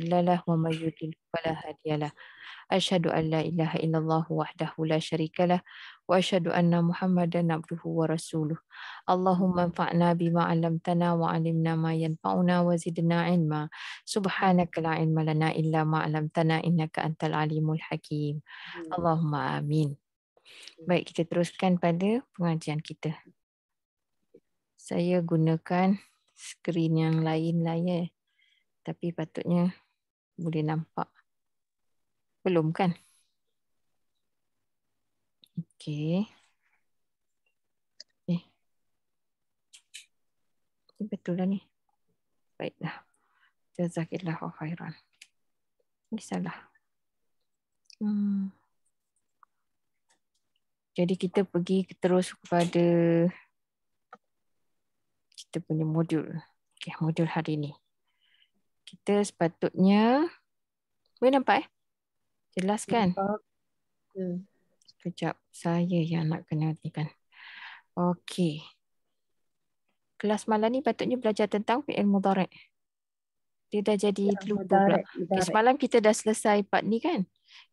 لله وما يدل فلا هادي له أشهد أن لا إله إلا الله وحده لا شريك له وأشهد أن محمدا عبده ورسوله اللهم انفعنا بما علمتنا وعلمنا ما ينفعنا وزدنا علما سبحانك لا علم لنا إلا ما علمتنا إنك أنت العليم الحكيم اللهم آمين Baik, kita teruskan pada pengajian kita. Saya gunakan skrin yang lain lah ya. Tapi patutnya boleh nampak. Belum kan? Okey. Okay. Eh. Ini betul lah ni. Baiklah. Jazakillah wa khairan. Ini salah. Hmm. Jadi kita pergi terus kepada kita punya modul. Okay, modul hari ini kita sepatutnya boleh nampak eh? Jelas kan? Hmm. Sekejap saya yang nak kena ni kan. Okey. Kelas malam ni patutnya belajar tentang fi'il mudarek. Dia dah jadi ya, terlupa pula. Okay, semalam kita dah selesai part ni kan?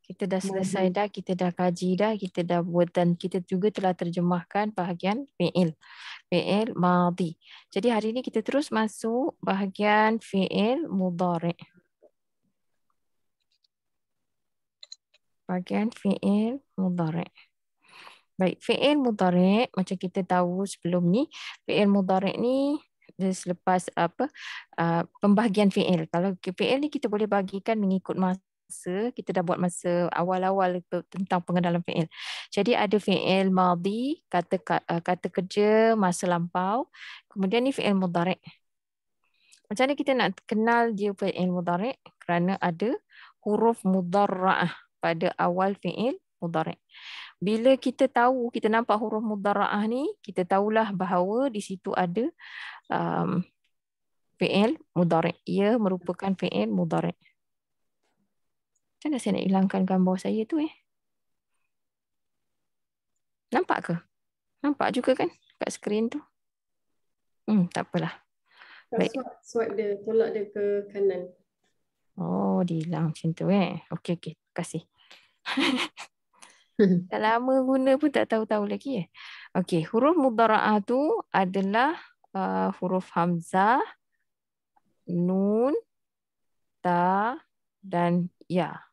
kita dah selesai mm-hmm. dah, kita dah kaji dah, kita dah buat dan kita juga telah terjemahkan bahagian fi'il. Fi'il madi. Jadi hari ini kita terus masuk bahagian fi'il mudhari'. Bahagian fi'il mudhari'. Baik, fi'il mudhari' macam kita tahu sebelum ni, fi'il mudhari' ni selepas apa uh, pembahagian fi'il. Kalau fi'il ni kita boleh bagikan mengikut masa masa kita dah buat masa awal-awal tentang pengenalan fiil. Jadi ada fiil madi, kata eh, kata kerja masa lampau. Kemudian ni fiil mudhari. Macam mana kita nak kenal dia fiil mudhari? Kerana ada huruf mudharaah pada awal fiil mudhari. Bila kita tahu kita nampak huruf mudharaah ni, kita tahulah bahawa di situ ada um, fi'il mudhari ia merupakan fi'il mudhari macam dah saya nak hilangkan gambar saya tu eh? Nampak ke? Nampak juga kan kat skrin tu? Hmm, tak apalah. Baik. Swipe, swipe dia, tolak dia ke kanan. Oh, hilang macam tu eh. okay okay, Terima kasih. tak hmm. lama guna pun tak tahu-tahu lagi eh. Okay huruf mudara'ah tu adalah uh, huruf Hamzah, Nun, Ta dan Ya.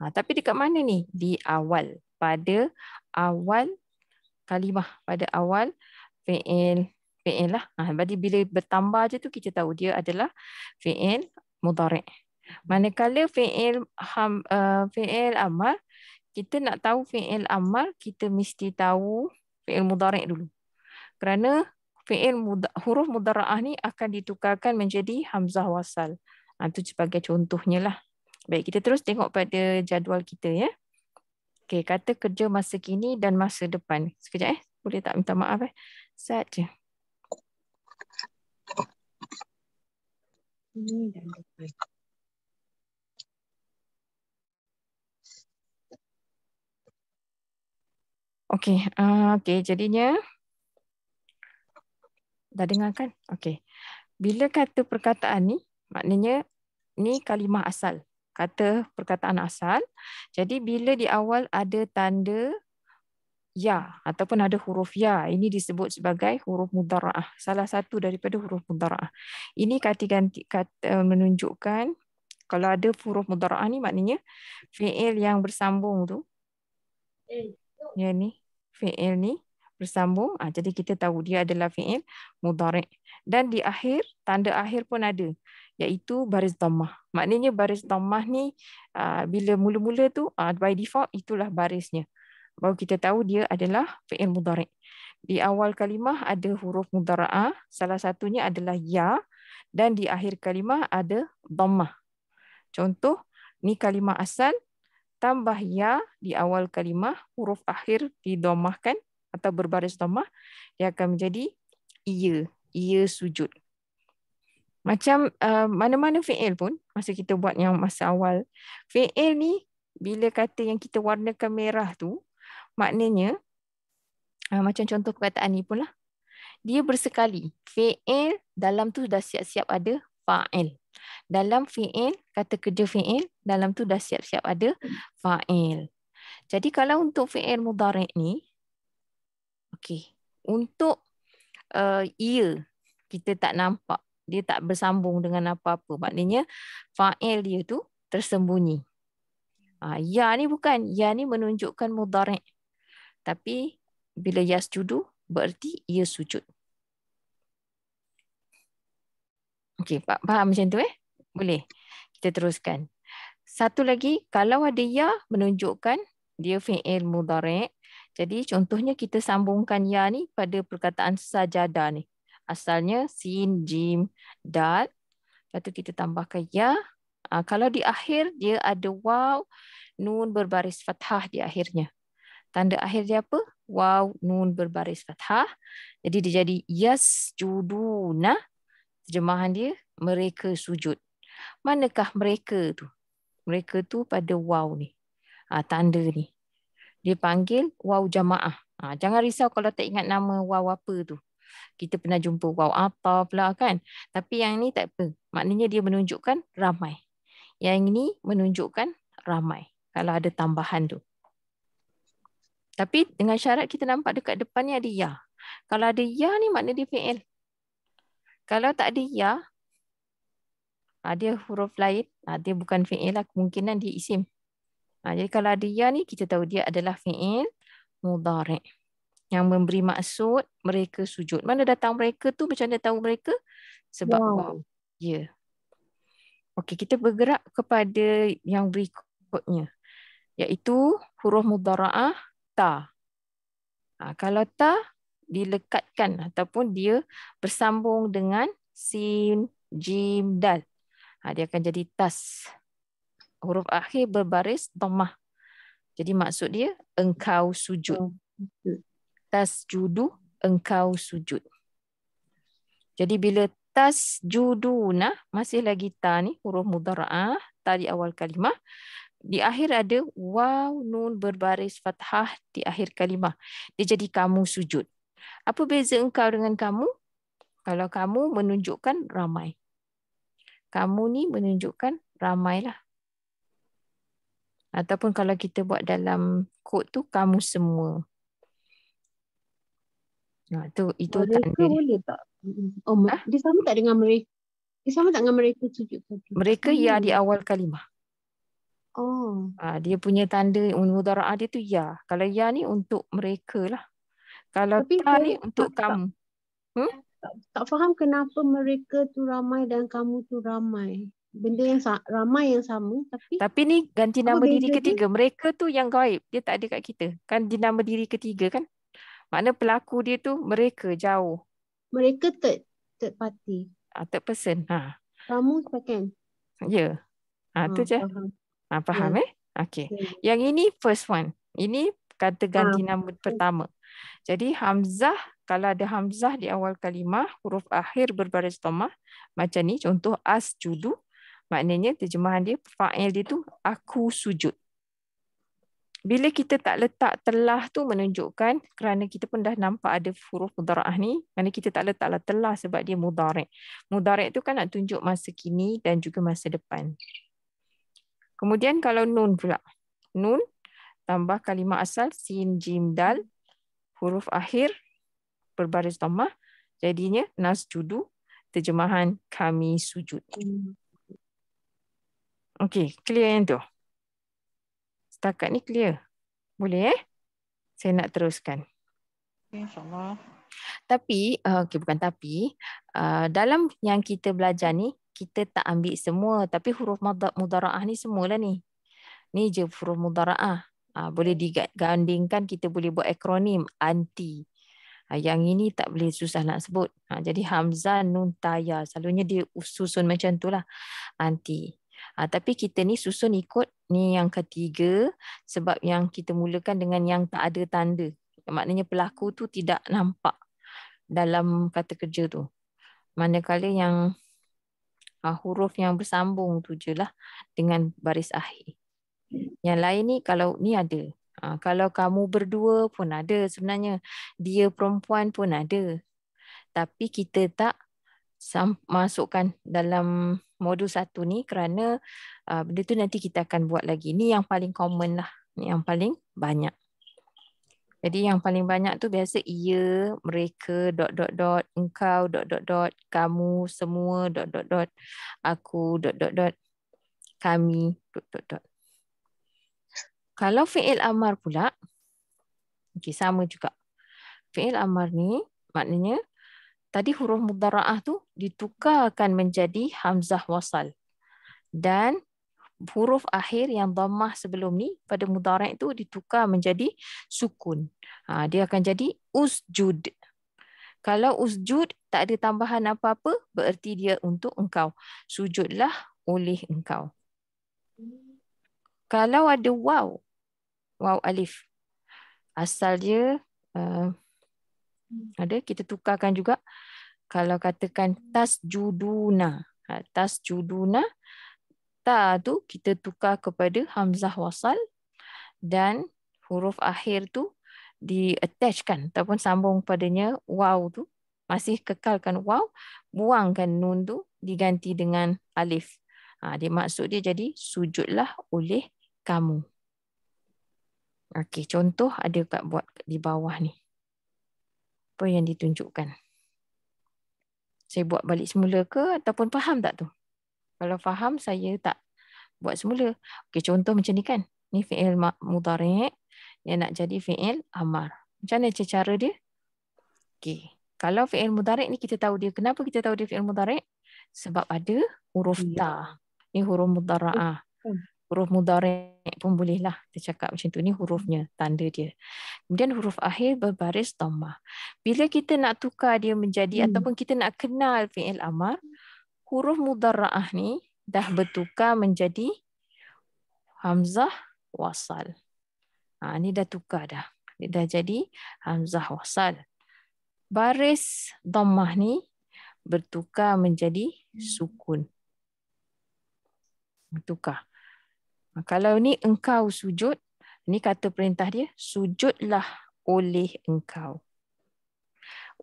Ha, tapi dekat mana ni? Di awal. Pada awal kalimah. Pada awal fi'il. Fi'il lah. Ha, berarti bila bertambah je tu kita tahu dia adalah fi'il mudarik. Manakala fi'il uh, eh, fi amal, kita nak tahu fi'il amal, kita mesti tahu fi'il mudarik dulu. Kerana fi'il muda, huruf mudara'ah ni akan ditukarkan menjadi hamzah wasal. Ha, itu ha, sebagai contohnya lah. Baik, kita terus tengok pada jadual kita ya. Okey, kata kerja masa kini dan masa depan. Sekejap eh. Boleh tak minta maaf eh? Sat je. Ini dan depan. Okey, uh, okey jadinya dah dengar kan? Okey. Bila kata perkataan ni, maknanya ni kalimah asal kata perkataan asal. Jadi bila di awal ada tanda ya ataupun ada huruf ya, ini disebut sebagai huruf mudaraah. Salah satu daripada huruf mudaraah. Ini kata ganti kata eh, menunjukkan kalau ada huruf mudaraah ni maknanya fiil yang bersambung tu. Ya ni, fiil ni bersambung. Ah jadi kita tahu dia adalah fiil mudhari. Dan di akhir tanda akhir pun ada iaitu baris dhammah. Maknanya baris dhammah ni ah, bila mula-mula tu uh, by default itulah barisnya. Baru kita tahu dia adalah fi'il mudhari'. Di awal kalimah ada huruf mudhara'ah, salah satunya adalah ya dan di akhir kalimah ada dhammah. Contoh ni kalimah asal tambah ya di awal kalimah huruf akhir didhammahkan atau berbaris dhammah Ia akan menjadi ia, ia sujud. Macam uh, mana-mana fi'il pun, masa kita buat yang masa awal, fi'il ni bila kata yang kita warnakan merah tu, maknanya uh, macam contoh perkataan ni pun lah. Dia bersekali. Fi'il dalam tu dah siap-siap ada fa'il. Dalam fi'il, kata kerja fi'il, dalam tu dah siap-siap ada fa'il. Jadi kalau untuk fi'il mudarik ni, okay. untuk uh, ia kita tak nampak dia tak bersambung dengan apa-apa. Maknanya fa'il dia tu tersembunyi. Ah ya ni bukan ya ni menunjukkan mudarek. Tapi bila yasjudu berarti ia sujud. Okey, Pak faham macam tu eh? Boleh. Kita teruskan. Satu lagi, kalau ada ya menunjukkan dia fi'il mudarek. Jadi contohnya kita sambungkan ya ni pada perkataan sajadah ni asalnya sin, jim, dal. Lepas tu kita tambahkan ya. Ha, kalau di akhir dia ada waw, nun berbaris fathah di akhirnya. Tanda akhir dia apa? Waw, nun berbaris fathah. Jadi dia jadi yas juduna. Terjemahan dia, mereka sujud. Manakah mereka tu? Mereka tu pada waw ni. Ha, tanda ni. Dia panggil waw jamaah. Ha, jangan risau kalau tak ingat nama waw apa tu kita pernah jumpa wow apa pula kan tapi yang ni tak apa maknanya dia menunjukkan ramai yang ini menunjukkan ramai kalau ada tambahan tu tapi dengan syarat kita nampak dekat depannya ada ya kalau ada ya ni maknanya dia fi'il kalau tak ada ya ada ah, huruf lain ah, dia bukan fi'il lah kemungkinan dia isim ah, jadi kalau ada ya ni kita tahu dia adalah fi'il mudhari' yang memberi maksud mereka sujud. Mana datang mereka tu macam mana tahu mereka? Sebab wow. wow. Ya. Yeah. Okey, kita bergerak kepada yang berikutnya. yaitu huruf mudara'ah ta. Ha, kalau ta dilekatkan ataupun dia bersambung dengan sin, jim, dal. Ha, dia akan jadi tas. Huruf akhir berbaris tomah Jadi maksud dia engkau sujud. Sujud tas judu engkau sujud. Jadi bila tas nah masih lagi ta ni huruf mudaraah tadi awal kalimah di akhir ada waw nun berbaris fathah di akhir kalimah. Dia jadi kamu sujud. Apa beza engkau dengan kamu? Kalau kamu menunjukkan ramai. Kamu ni menunjukkan ramailah. Ataupun kalau kita buat dalam kod tu kamu semua. Ha, itu itu mereka tak boleh dia. tak? Oh, ha? Dia sama tak dengan mereka? Dia sama tak dengan mereka sujud kaki? Mereka ya di awal kalimah. Oh. ha, dia punya tanda mudara'ah dia tu ya. Kalau ya ni untuk mereka lah. Kalau Tapi ta ni untuk tak, kamu. Tak, hmm? tak, tak faham kenapa mereka tu ramai dan kamu tu ramai. Benda yang ramai yang sama tapi Tapi ni ganti nama diri ketiga. Dia? Mereka tu yang gaib. Dia tak ada kat kita. Kan dinama diri ketiga kan? Maknanya pelaku dia tu mereka jauh. Mereka third, third party. Ah, third person. Ha. Kamu second. Ya. Yeah. Ha, ha, tu ah, je. Faham, ha, faham yeah. eh? Okay. okay. Ya. Yang ini first one. Ini kata ganti ha. nama pertama. Jadi Hamzah, kalau ada Hamzah di awal kalimah, huruf akhir berbaris tomah, macam ni, contoh as judu, maknanya terjemahan dia, fa'il dia tu, aku sujud bila kita tak letak telah tu menunjukkan kerana kita pun dah nampak ada huruf mudara'ah ni, kerana kita tak letaklah telah sebab dia mudara'ah. Mudara'ah tu kan nak tunjuk masa kini dan juga masa depan. Kemudian kalau nun pula. Nun tambah kalimah asal, sin, jim, dal, huruf akhir, berbaris domah, jadinya nas judu, terjemahan kami sujud. Hmm. Okey, clear yang tu setakat ni clear. Boleh eh? Saya nak teruskan. Okay, ya, InsyaAllah. Tapi, uh, okay, bukan tapi, uh, dalam yang kita belajar ni, kita tak ambil semua. Tapi huruf mudara'ah ni semualah ni. Ni je huruf mudara'ah. Uh, boleh digandingkan kita boleh buat akronim anti. Uh, yang ini tak boleh susah nak sebut. Uh, jadi Hamzah Nun Taya. Selalunya dia susun macam tu lah. Anti. Uh, tapi kita ni susun ikut ni yang ketiga sebab yang kita mulakan dengan yang tak ada tanda maknanya pelaku tu tidak nampak dalam kata kerja tu manakala yang uh, huruf yang bersambung tu je lah dengan baris akhir yang lain ni kalau ni ada uh, kalau kamu berdua pun ada sebenarnya dia perempuan pun ada tapi kita tak masukkan dalam modul satu ni kerana uh, benda tu nanti kita akan buat lagi. Ni yang paling common lah. Ni yang paling banyak. Jadi yang paling banyak tu biasa ia, mereka, dot dot dot, engkau, dot dot dot, kamu, semua, dot dot dot, aku, dot dot dot, kami, dot dot dot. Kalau fi'il amar pula, okay, sama juga. Fi'il amar ni maknanya tadi huruf mudara'ah tu ditukarkan menjadi hamzah wasal. Dan huruf akhir yang dhammah sebelum ni pada mudara'ah itu ditukar menjadi sukun. Ha, dia akan jadi usjud. Kalau usjud tak ada tambahan apa-apa, bererti dia untuk engkau. Sujudlah oleh engkau. Kalau ada waw, waw alif. Asal dia uh, ada kita tukarkan juga. Kalau katakan tas juduna, ha, tas juduna, ta tu kita tukar kepada hamzah wasal dan huruf akhir tu diattachkan ataupun sambung padanya waw tu masih kekalkan waw buangkan nun tu diganti dengan alif. Ha, dia maksud dia jadi sujudlah oleh kamu. Okey, contoh ada kat buat di bawah ni apa yang ditunjukkan. Saya buat balik semula ke ataupun faham tak tu? Kalau faham saya tak buat semula. Okey contoh macam ni kan. Ni fi'il mudhari' yang nak jadi fi'il amar. Macam mana cara dia? Okey. Kalau fi'il mudhari' ni kita tahu dia kenapa kita tahu dia fi'il mudhari'? Sebab ada huruf ta. Ni huruf mudhara'ah huruf mudarik pun bolehlah kita cakap macam tu. Ni hurufnya, tanda dia. Kemudian huruf akhir berbaris dhammah. Bila kita nak tukar dia menjadi hmm. ataupun kita nak kenal fi'il amar, huruf mudara'ah ni dah bertukar menjadi hamzah wasal. Ha, ni dah tukar dah. Dia dah jadi hamzah wasal. Baris dhammah ni bertukar menjadi sukun. Bertukar. Ah, kalau ni engkau sujud, ni kata perintah dia, sujudlah oleh engkau.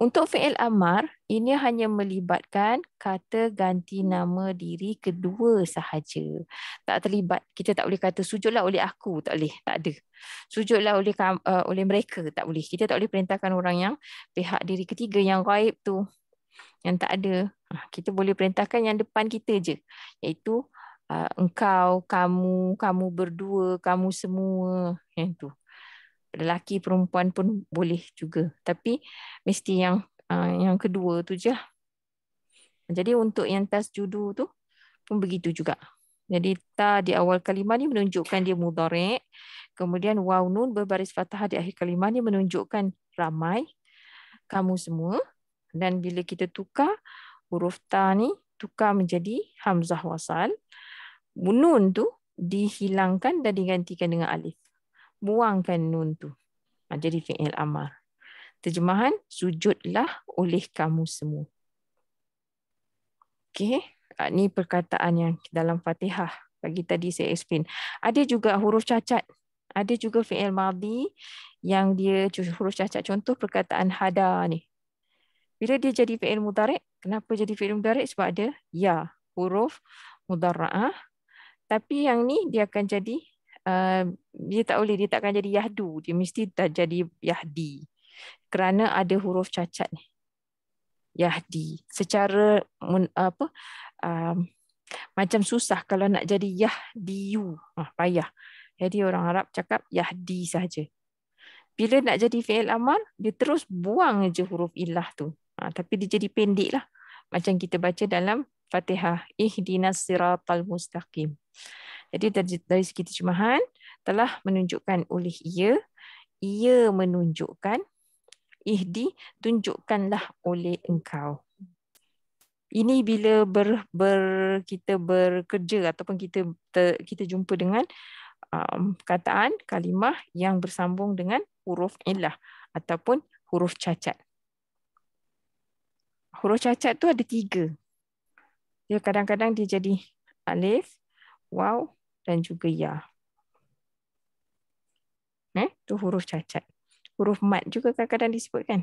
Untuk fi'il amar, ini hanya melibatkan kata ganti nama diri kedua sahaja. Tak terlibat, kita tak boleh kata sujudlah oleh aku, tak boleh, tak ada. Sujudlah oleh uh, oleh mereka, tak boleh. Kita tak boleh perintahkan orang yang pihak diri ketiga yang gaib tu, yang tak ada. Ah, kita boleh perintahkan yang depan kita je, iaitu Ah, engkau, kamu, kamu berdua, kamu semua, yang tu. Lelaki perempuan pun boleh juga. Tapi mesti yang uh, yang kedua tu je. Lah. Jadi untuk yang tas judu tu pun begitu juga. Jadi ta di awal kalimah ni menunjukkan dia mudarek. Kemudian waw nun berbaris fathah di akhir kalimah ni menunjukkan ramai. Kamu semua. Dan bila kita tukar huruf ta ni tukar menjadi hamzah wasal nun tu dihilangkan dan digantikan dengan alif. Buangkan nun tu. Ha, jadi fi'il amar. Terjemahan, sujudlah oleh kamu semua. Okey, ini ha, perkataan yang dalam fatihah. Bagi tadi saya explain. Ada juga huruf cacat. Ada juga fi'il madi yang dia huruf cacat. Contoh perkataan hada ni. Bila dia jadi fi'il mudarik, kenapa jadi fi'il mudarik? Sebab ada ya, huruf mudara'ah tapi yang ni dia akan jadi uh, dia tak boleh dia takkan jadi yahdu. Dia mesti tak jadi yahdi. Kerana ada huruf cacat ni. Yahdi. Secara mun, apa uh, macam susah kalau nak jadi yahdiu. Ah payah. Jadi orang Arab cakap yahdi saja. Bila nak jadi fi'il amal, dia terus buang je huruf ilah tu. Ha, tapi dia jadi pendek lah. Macam kita baca dalam Fatihah ihdinas siratal mustaqim. Jadi dari segi terjemahan telah menunjukkan oleh ia ia menunjukkan ihdi tunjukkanlah oleh engkau. Ini bila ber, ber kita bekerja ataupun kita ter, kita jumpa dengan um, kataan kalimah yang bersambung dengan huruf ilah ataupun huruf cacat. Huruf cacat tu ada tiga dia kadang-kadang dia jadi alif, waw dan juga ya. Eh, tu huruf cacat. Huruf mat juga kadang-kadang disebutkan.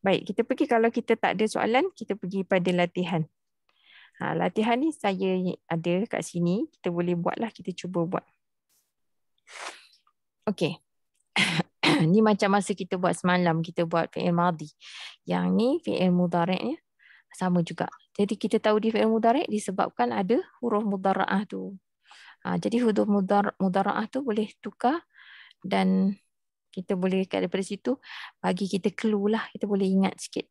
Baik, kita pergi kalau kita tak ada soalan, kita pergi pada latihan. Ha, latihan ni saya ada kat sini, kita boleh buatlah, kita cuba buat. Okey. ni macam masa kita buat semalam, kita buat fi'il madi. Yang ni fi'il mudhari' ya. Sama juga. Jadi kita tahu dia fi'il mudhari' disebabkan ada huruf mudhara'ah tu. Ha, jadi huruf mudhara'ah tu boleh tukar dan kita boleh kat daripada situ bagi kita clue lah. Kita boleh ingat sikit.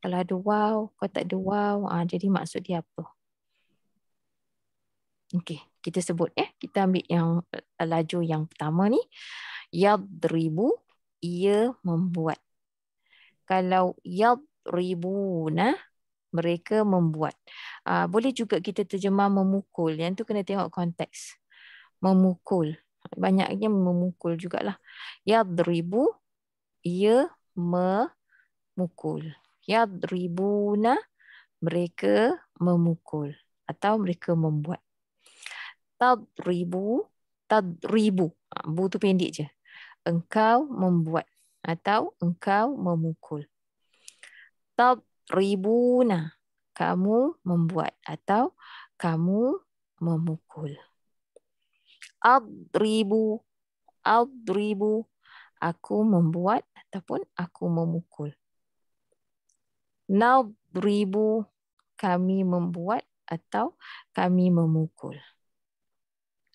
Kalau ada wow, kalau tak ada wow, ha, jadi maksud dia apa. Okey, kita sebut eh. Kita ambil yang eh, laju yang pertama ni. Yadribu, ia membuat. Kalau nah mereka membuat. Uh, boleh juga kita terjemah memukul. Yang tu kena tengok konteks. Memukul. Banyaknya memukul jugalah. Yadribu, ya memukul. Ya Yadribuna, mereka memukul. Atau mereka membuat. Tad Tadribu, tadribu. Ah, bu tu pendek je. Engkau membuat. Atau engkau memukul. Tad ribuna kamu membuat atau kamu memukul adribu adribu aku membuat ataupun aku memukul nadribu kami membuat atau kami memukul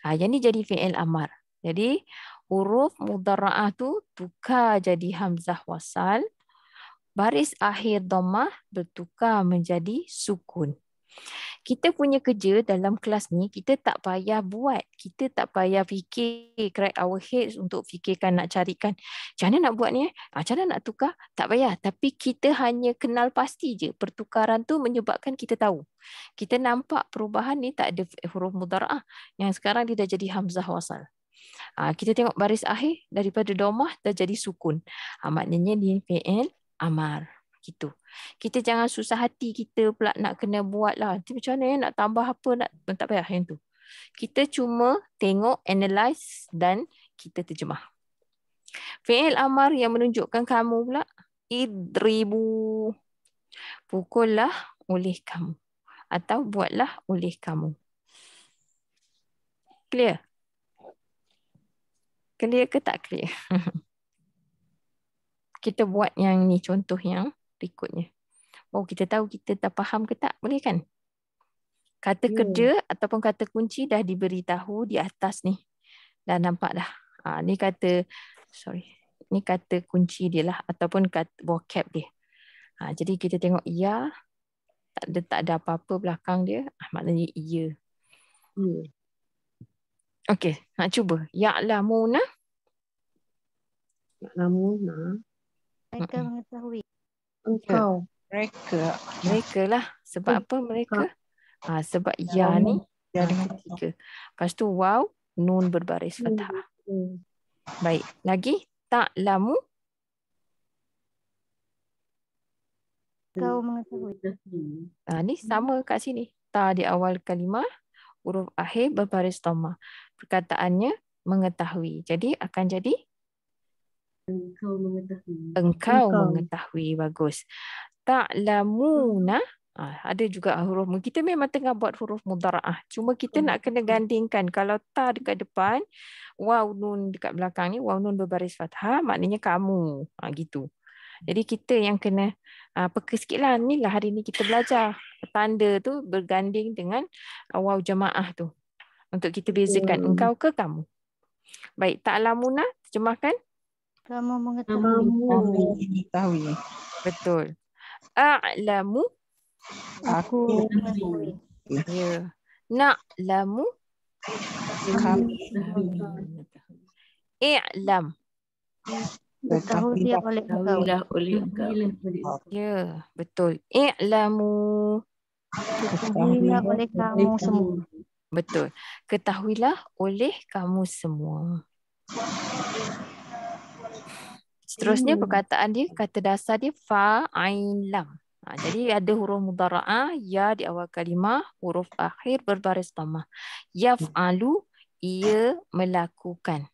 ha yang ni jadi fiil amar jadi huruf mudharaah tu tukar jadi hamzah wasal baris akhir domah bertukar menjadi sukun. Kita punya kerja dalam kelas ni kita tak payah buat. Kita tak payah fikir crack our heads untuk fikirkan nak carikan macam mana nak buat ni eh? ah, Macam mana nak tukar? Tak payah. Tapi kita hanya kenal pasti je pertukaran tu menyebabkan kita tahu. Kita nampak perubahan ni tak ada huruf mudaraah yang sekarang dia dah jadi hamzah wasal. Ah, kita tengok baris akhir daripada domah dah jadi sukun. Ah, maknanya ni PN amar gitu. Kita jangan susah hati kita pula nak kena buat lah. Nanti macam mana eh, nak tambah apa nak oh, tak payah yang tu. Kita cuma tengok, analyse dan kita terjemah. Fi'il amar yang menunjukkan kamu pula idribu. Pukullah oleh kamu atau buatlah oleh kamu. Clear? Clear ke tak clear? kita buat yang ni contoh yang berikutnya. Oh kita tahu kita tak faham ke tak boleh kan? Kata hmm. kerja ataupun kata kunci dah diberitahu di atas ni. Dah nampak dah. Ha, ni kata sorry. Ni kata kunci dia lah ataupun kata vocab dia. Ha, jadi kita tengok ya tak ada tak ada apa-apa belakang dia. Ah, maknanya iya. Hmm. Okey, nak cuba. Ya'lamuna. Ya'lamuna. Mereka uh-uh. mengetahui. Engkau. Mereka. Mereka lah. Sebab apa mereka? Ha, sebab ya, ya ni. Ya ni Lepas tu wow. Nun berbaris hmm, fathah. Baik. Lagi. Tak lamu. Kau mengetahui. Ha, ni sama kat sini. Ta di awal kalimah. Huruf akhir berbaris tamah. Perkataannya mengetahui. Jadi akan jadi Engkau mengetahui. Engkau, Engkau. mengetahui. Bagus. Ta'lamuna. Hmm. Ha, ah, ada juga huruf. Kita memang tengah buat huruf mudara'ah. Cuma kita nak kena gandingkan. Kalau ta dekat depan, waw nun dekat belakang ni, waw nun berbaris fathah, maknanya kamu. Ha, gitu. Jadi kita yang kena ha, peka sikit lah. Inilah hari ni kita belajar. Tanda tu berganding dengan waw jemaah tu. Untuk kita bezakan hmm. engkau ke kamu. Baik, ta'lamuna, terjemahkan. Kamu mengetahui. mengetahui. Betul. A'lamu. Aku mengetahui. Ya. Na'lamu. Kami. I'lam. Ketahui dia oleh kamu. Ya, betul. Ketahuilah oleh kamu semua. Betul. Ketahuilah oleh kamu semua. Seterusnya hmm. perkataan dia kata dasar dia fa ain lam. Ha, jadi ada huruf mudaraah ya di awal kalimah, huruf akhir berbaris dhamma. Yaf'alu ia melakukan.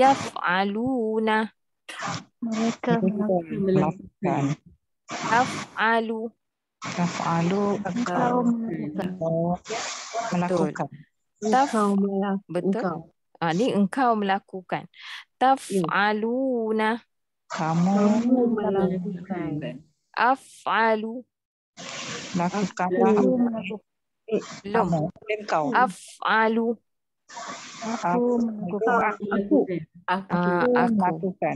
Yaf'aluna mereka melakukan. Yaf'alu Yaf'alu engkau melakukan. Engkau melakukan. Betul. Ah ha, ni engkau melakukan taf'aluna kamu melakukan af'alu lakukan belum eh, kamu af'alu aku aku aku melakukan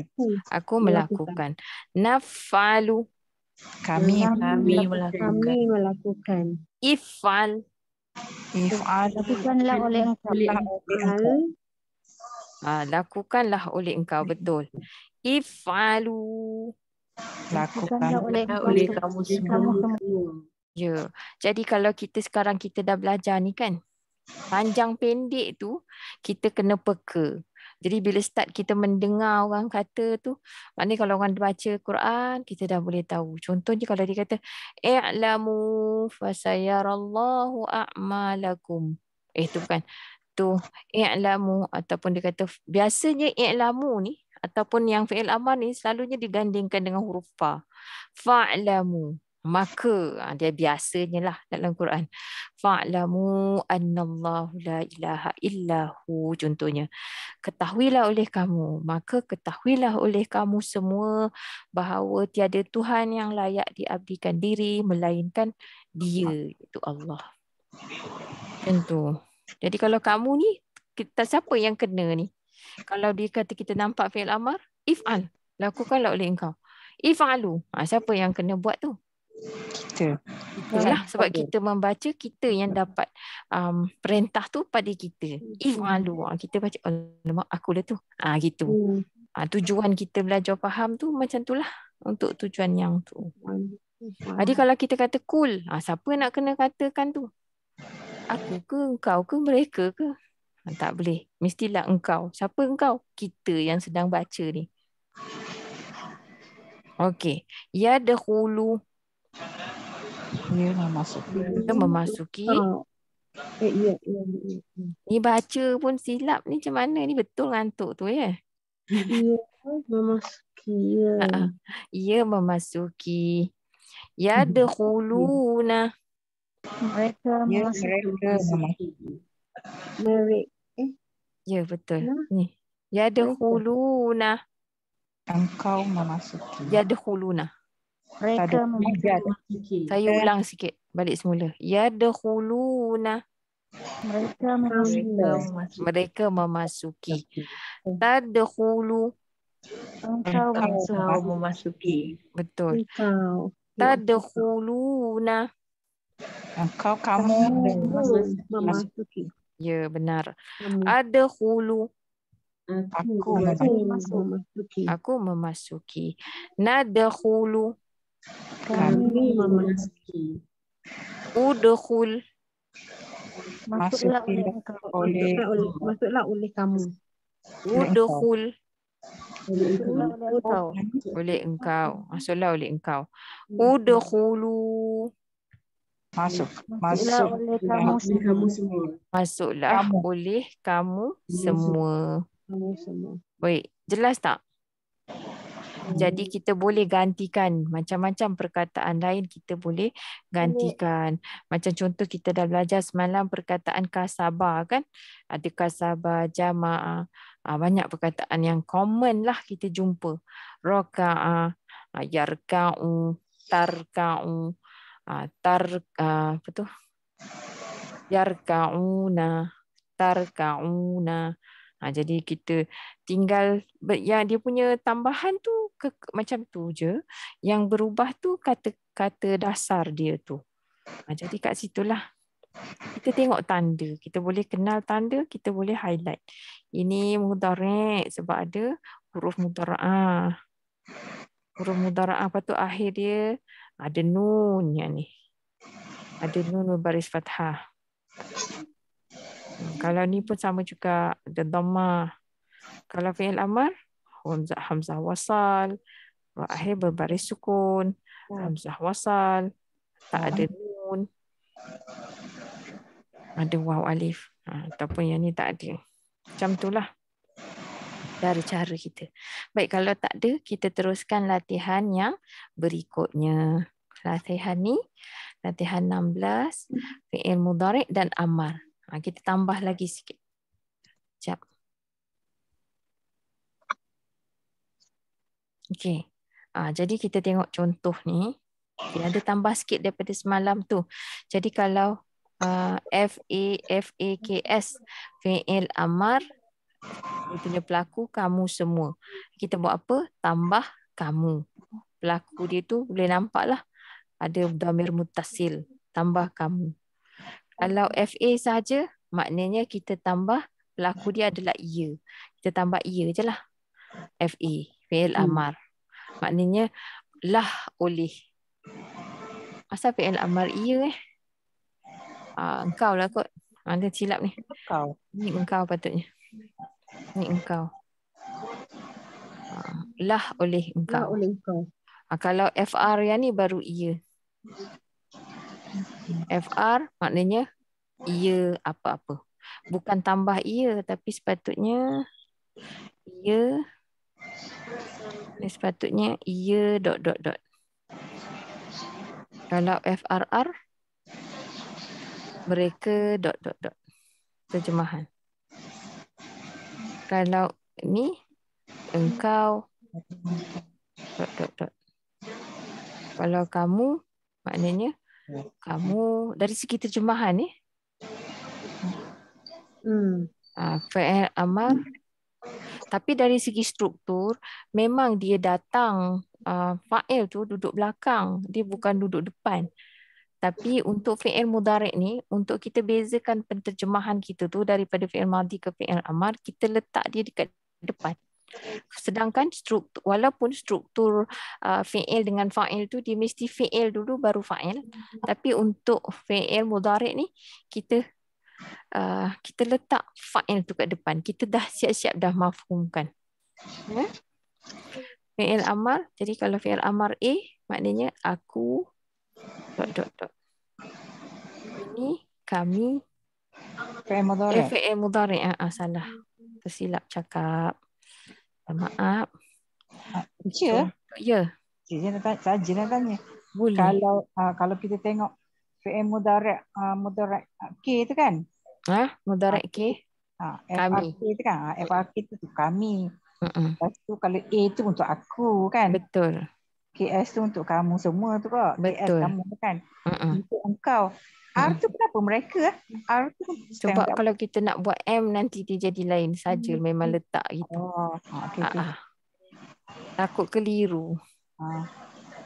aku melakukan naf'alu kami kami melakukan if'al if'al lakukanlah oleh kamu Ha, lakukanlah oleh engkau betul. Ifalu. Lakukanlah oleh kamu semua. Ya. Jadi kalau kita sekarang kita dah belajar ni kan. Panjang pendek tu kita kena peka. Jadi bila start kita mendengar orang kata tu, maknanya kalau orang baca Quran, kita dah boleh tahu. Contohnya kalau dia kata, I'lamu fasayarallahu a'malakum. Eh tu bukan iaitu i'lamu ataupun dia kata biasanya i'lamu ni ataupun yang fi'il amar ni selalunya digandingkan dengan huruf fa. Fa'lamu. Maka ha, dia biasanya lah dalam Quran. Fa'lamu annallahu la ilaha illahu contohnya. Ketahuilah oleh kamu. Maka ketahuilah oleh kamu semua bahawa tiada Tuhan yang layak diabdikan diri melainkan dia. Itu Allah. Tentu. Tentu. Jadi kalau kamu ni, kita siapa yang kena ni? Kalau dia kata kita nampak fi'il amar, if'al. Lakukanlah oleh engkau. If'alu. Ah ha, siapa yang kena buat tu? Kita. Itulah lah. sebab kita membaca, kita yang dapat um, perintah tu pada kita. If'alu. Hmm. Ha, kita baca, oh, aku lah tu. Ah gitu. Ah tujuan kita belajar faham tu macam tu lah. Untuk tujuan yang tu. Hmm. Jadi kalau kita kata cool, ah siapa nak kena katakan tu? aku ke engkau ke mereka ke ah, tak boleh mestilah engkau siapa engkau kita yang sedang baca ni okey ah. eh, ya dahulu ya masuk dia ya, memasuki ya ni baca pun silap ni macam mana ni betul ngantuk tu ya ya memasuki ya, ah, ya memasuki ya dahuluna hmm. Mereka memasuki. Mereka. Ya, betul. Hmm? Ni. Ya ada huluna. Engkau memasuki. Ya ada huluna. Mereka memasuki. Saya eh. ulang sikit. Balik semula. Ya ada huluna. Mereka memasuki. Mereka memasuki. Tada hulu. Engkau, memasuki. Betul. Engkau. Tada huluna. Ya. Kau kamu masuk. Ya benar. Hmm. Ada hulu. Aku memasuki. Aku memasuki. Nada hulu. Kami memasuki. Udah hul Masuklah oleh, oleh, masuklah oleh kamu. Udah Udhul. Oleh engkau. Masuklah oleh engkau. Hmm. Udah hulu Masuk. Masuk. Masuklah oleh kamu semua. Masuklah kamu. oleh kamu semua. Baik. Jelas tak? Hmm. Jadi kita boleh gantikan macam-macam perkataan lain kita boleh gantikan. Macam contoh kita dah belajar semalam perkataan kasaba kan. Ada kasabah, jamaah. Ah, banyak perkataan yang common lah kita jumpa. Roka'ah, ah, yarka'u, tarka'u. Ah, tar uh, apa tu tar tarkauna ha, ah, jadi kita tinggal ya dia punya tambahan tu ke, macam tu je yang berubah tu kata kata dasar dia tu ha, jadi kat situlah kita tengok tanda kita boleh kenal tanda kita boleh highlight ini mudhari' sebab ada huruf mudhara' ah. huruf mudhara' apa tu akhir dia ada nun yang ni. Ada nun baris fathah. Hmm, kalau ni pun sama juga ada dhamma. Kalau fi'il amar hamzah hamzah wasal wa akhir berbaris sukun hmm. hamzah wasal tak ada nun. Ada waw alif ha, ataupun yang ni tak ada. Macam itulah cara-cara kita. Baik, kalau tak ada, kita teruskan latihan yang berikutnya. Latihan ni, latihan 16, fi'il mudarik dan amar. Ha, kita tambah lagi sikit. Sekejap. Okey. Ha, jadi kita tengok contoh ni. Dia ada tambah sikit daripada semalam tu. Jadi kalau uh, F-A-F-A-K-S, fi'il amar, dia punya pelaku kamu semua. Kita buat apa? Tambah kamu. Pelaku dia tu boleh nampak lah. Ada domir mutasil. Tambah kamu. Kalau FA saja maknanya kita tambah pelaku dia adalah ia. Kita tambah ia je lah. FA. Fi'il hmm. Amar. Maknanya lah oleh. Masa fi'il Amar ia eh? Uh, engkau lah kot. Ada silap ni. Engkau. Ini engkau patutnya. Ni engkau. Ah, lah oleh engkau. Lah oleh engkau. Ah, kalau FR yang ni baru ia. FR maknanya ia apa-apa. Bukan tambah ia tapi sepatutnya ia ni sepatutnya ia dot dot dot. Kalau FRR mereka dot dot dot. Terjemahan kalau ni engkau dot, dot, dot. kalau kamu maknanya kamu dari segi terjemahan ni eh? hmm ah amal tapi dari segi struktur memang dia datang uh, fa'il tu duduk belakang dia bukan duduk depan tapi untuk fi'il mudarek ni, untuk kita bezakan penterjemahan kita tu daripada fi'il madi ke fi'il amar, kita letak dia dekat depan. Sedangkan struktur, walaupun struktur uh, fi'il dengan fa'il tu, dia mesti fi'il dulu baru fa'il. Tapi untuk fi'il mudarek ni, kita uh, kita letak fa'il tu kat depan. Kita dah siap-siap dah mafhumkan. Yeah. Fi'il amar, jadi kalau fi'il amar A, maknanya aku dot dot dot. Ini kami FM mudhari. FM mudhari. Ah, ah, salah. Tersilap cakap. Ah, maaf. Ya. Ya. Saja nak tanya. Saja nak tanya. Boleh. Kalau uh, kalau kita tengok FM mudhari uh, ah, mudhari K itu kan? Ha? Ah, mudhari K. Ha, FRK tu kan. FRK itu tu kami. Mm-mm. Lepas tu kalau A tu untuk aku kan. Betul. KS tu untuk kamu semua tu kak. Betul. KS kamu kan. Mm-mm. Untuk engkau. R mm. tu kenapa mereka? Eh? R tu Sebab kalau kita nak buat M nanti dia jadi lain saja mm. memang letak gitu. Oh, oh okay, okay. Ah, ah. Takut keliru. Ah.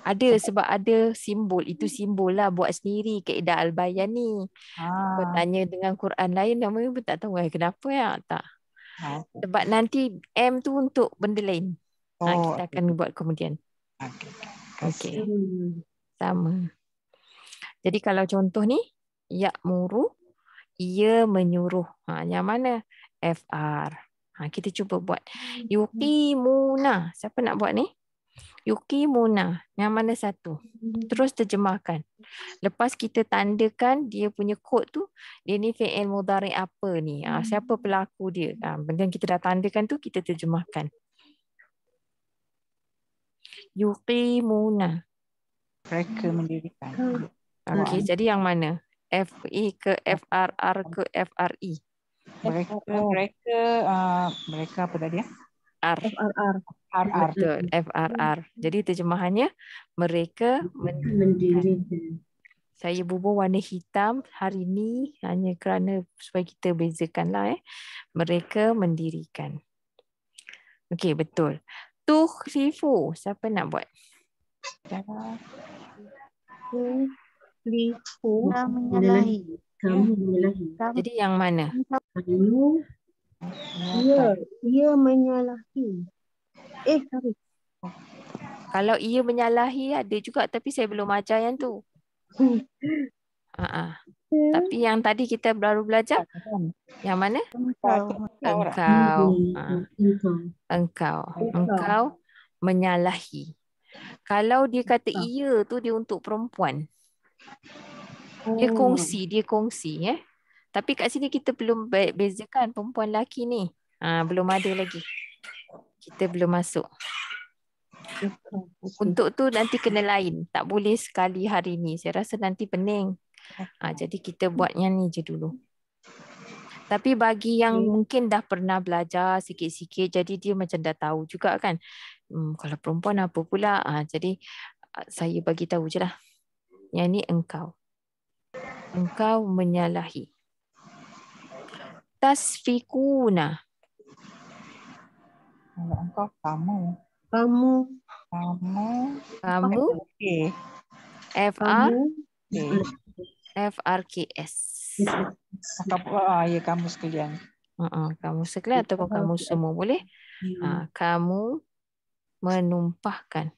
Ada sebab ada simbol. Itu simbol lah buat sendiri keedah Al-Bayan ni. Ah. Kau tanya dengan Quran lain nama pun tak tahu eh, kenapa ya. Tak. Ah. Sebab nanti M tu untuk benda lain. Oh, ha, kita akan okay. buat kemudian. Okey. Okay. Sama. Jadi kalau contoh ni, ya muru, ia menyuruh. Ha, yang mana? FR. Ha, kita cuba buat. Yuki Muna. Siapa nak buat ni? Yuki Muna. Yang mana satu? Terus terjemahkan. Lepas kita tandakan dia punya kod tu, dia ni fi'il mudari apa ni? Ha, siapa pelaku dia? Ha, benda yang kita dah tandakan tu, kita terjemahkan. Yuki yuqimuna. Mereka mendirikan. Hmm. Okey, jadi yang mana? FE ke FRR ke FRE? Mereka mereka uh, mereka apa tadi ya? R. FRR. RR. Betul, FRR. Jadi terjemahannya mereka mendirikan. Saya bubuh warna hitam hari ini hanya kerana supaya kita bezakanlah eh. Mereka mendirikan. Okey, betul tu Khifu. Siapa nak buat? Dara. Khifu. Menyalahi. Kamu Jadi yang mana? Kamu. Ia, ia menyalahi. Eh, sorry. Kalau ia menyalahi ada juga tapi saya belum ajar yang tu. Ha ah. ah. Tapi yang tadi kita baru belajar yang mana? Engkau. Engkau. Engkau. Engkau menyalahi. Kalau dia kata iya tu dia untuk perempuan. Dia oh. kongsi, dia kongsi ya. Eh? Tapi kat sini kita belum bezakan perempuan laki ni. Ha, belum ada lagi. Kita belum masuk. Untuk tu nanti kena lain. Tak boleh sekali hari ni. Saya rasa nanti pening. Ha, jadi kita buat yang ni je dulu. Tapi bagi yang hmm. mungkin dah pernah belajar sikit-sikit, jadi dia macam dah tahu juga kan. Hmm, kalau perempuan apa pula. Ha, jadi ah, saya bagi tahu je lah. Yang ni engkau. Engkau menyalahi. Tasfikuna. Engkau kamu. Kamu. Kamu. Kamu. F-A. Okay. FRKS. apa? ah, ya, kamu sekalian. Uh-uh, kamu sekalian atau kamu semua boleh. Hmm. Uh, kamu menumpahkan.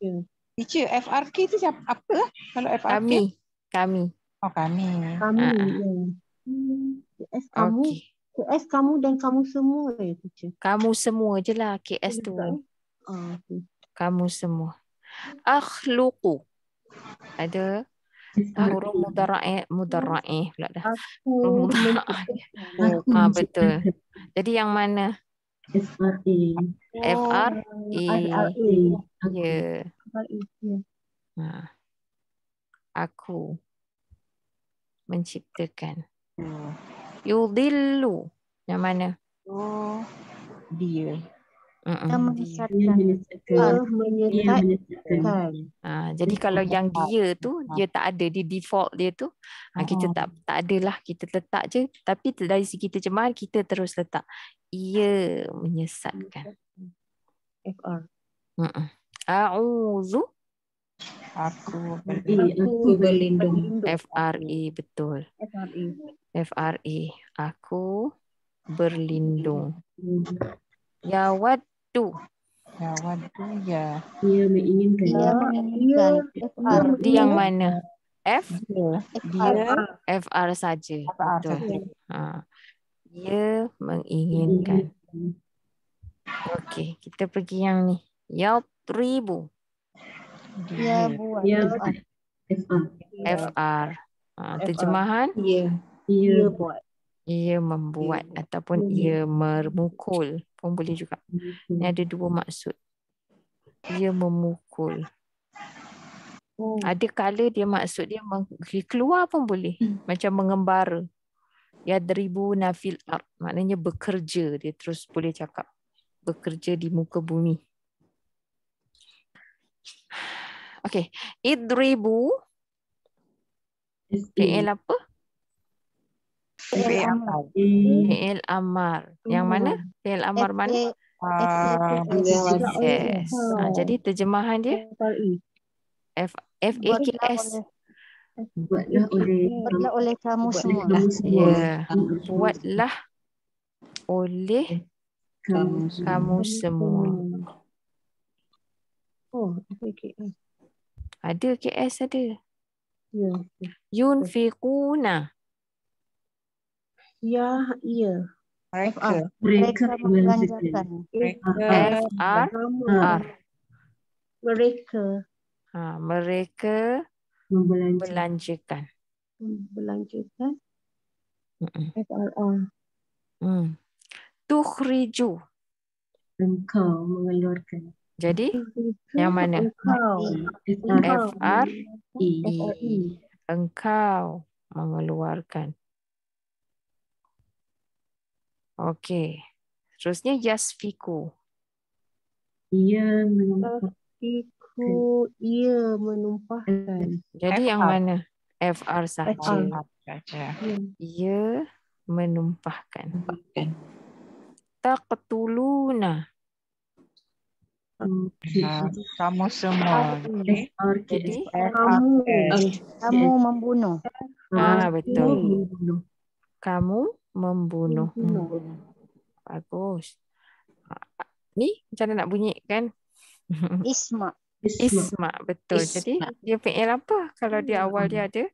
Hmm. Teacher, FRK itu siapa? Apa? Lah? Kalau FRK? Kami. Kami. Oh, kami. Kami. Uh-huh. Ah, ah. ya. KS kamu. Okay. KS kamu dan kamu semua ya, teacher. Kamu semua je lah KS tu. Uh, okay. Kamu semua. Akhluku. Ada Huruf mudara'ah mudara'ah pula dah. Huruf ah, betul. Jadi yang mana? F R E. Ya. ya. Ha. Aku menciptakan. Hmm. Yudillu. Yang mana? Oh, dia yang menyesatkan kan? ah, jadi kalau yang dia tu ha. dia tak ada di default dia tu uh kita tak tak adalah kita letak je tapi dari segi kita cemar kita terus letak ia menyesatkan fr a'uzu aku aku berlindung F R fra betul F F R R fra aku berlindung ya what to. Ya, want to, ya. Dia menginginkan. Dia menginginkan. Dia yang mana? F? Dia. F R saja. Betul. Ha. Dia menginginkan. Okey, kita pergi yang ni. Ya, ribu. Ya buat. Dia buat. FR. Ha, terjemahan? Ya. Dia buat ia membuat hmm. ataupun hmm. ia memukul pun boleh juga. Hmm. Ini ada dua maksud. Ia memukul. Oh. Ada kala dia maksud dia meng- keluar pun boleh. Hmm. Macam mengembara. Ya deribu nafil ar. Maknanya bekerja. Dia terus boleh cakap. Bekerja di muka bumi. Okay. Idribu. Fi'il apa? Uh, Fi'il Amar. Fi'il Amar. Yang hmm. mana? Fi'il Amar mana? F-A-K-S. Ah, ah, jadi terjemahan dia? F-A-K-S. E. Ya. Buatlah oleh kamu semua. Ya. Buatlah oleh kamu semua. Oh, okay. a k s Ada KS ada. Ya. Yunfiquna. Yunfiquna. Ya, iya. Ah, mereka. Mereka menjelaskan. F-R. Mereka. Ha, mereka membelanjakan. Membelanjakan. f r A. Hmm. Tukhriju. Engkau mengeluarkan. Jadi, Tukhriju. yang mana? Engkau. F-R-I. Engkau mengeluarkan. Okey. terusnya Yasfiku. Ia menumpahkan. Ia menumpahkan. Jadi yang mana? FR saja. Ia menumpahkan. menumpahkan. Taqtuluna. Kamu ah, semua. Jadi kamu kamu membunuh. Ah betul. Kamu membunuh. membunuh. Bagus. Ni macam mana nak bunyikan? Isma. Isma betul. Isma. Jadi dia fi'il apa kalau dia hmm. awal dia ada?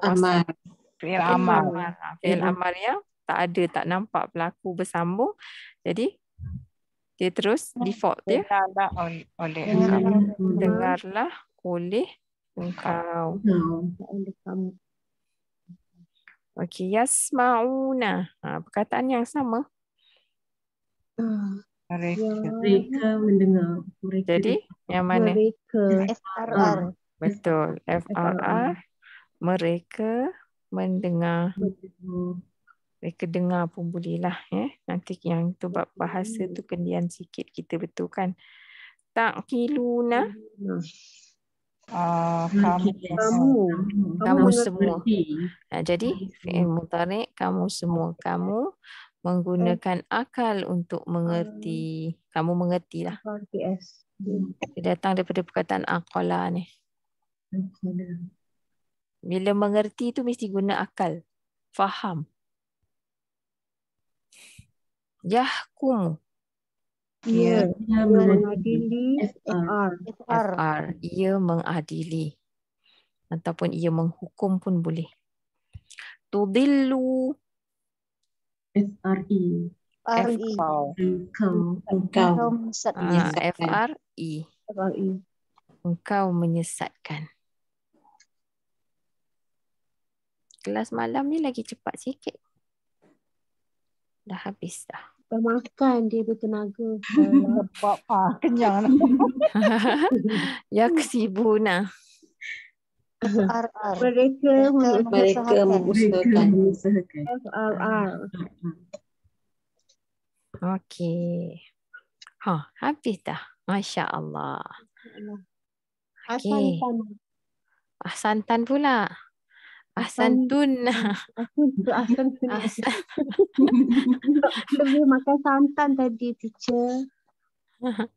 Amar. Fi'il amar. Ah, fi'il hmm. amar yang tak ada, tak nampak berlaku bersambung. Jadi dia terus hmm. default dia. Dengarlah oleh engkau. Dengarlah oleh engkau. oleh kamu. Okey, yasmauna. Ha, perkataan yang sama. Uh, mereka. mereka mendengar. Mereka. Jadi, yang mana? Mereka. FRR. Betul. FRR. Mereka mendengar. Mereka dengar pun boleh lah. Ya. Nanti yang tu bahasa tu kendian sikit kita betul kan? Tak kiluna. Tak hmm. Ah, hmm, kamu, kamu, kamu semua. Ha, jadi hmm, fi'il hmm. mutarik kamu semua kamu menggunakan akal untuk mengerti. Ah. Kamu mengertilah. Dia datang daripada perkataan akala ni. Bila mengerti tu mesti guna akal. Faham. Yahkum. Ia mengadili FR. FR. Ia mengadili. Ataupun ia menghukum pun boleh. Tudillu. FRI. F R I e. e. e. ah, engkau menyesatkan kelas malam ni lagi cepat sikit dah habis dah Dah makan dia bertenaga. Lepak ah, kenyang ya kesibu nak. RR. Mereka, mereka mengusahakan. FRR. Okey. Ha, huh, habis dah. Masya Allah. Okay. Ahsan Tan. Ahsan Tan pula. Asantun. Asantun. Asantun. Asantun. makan santan tadi, teacher.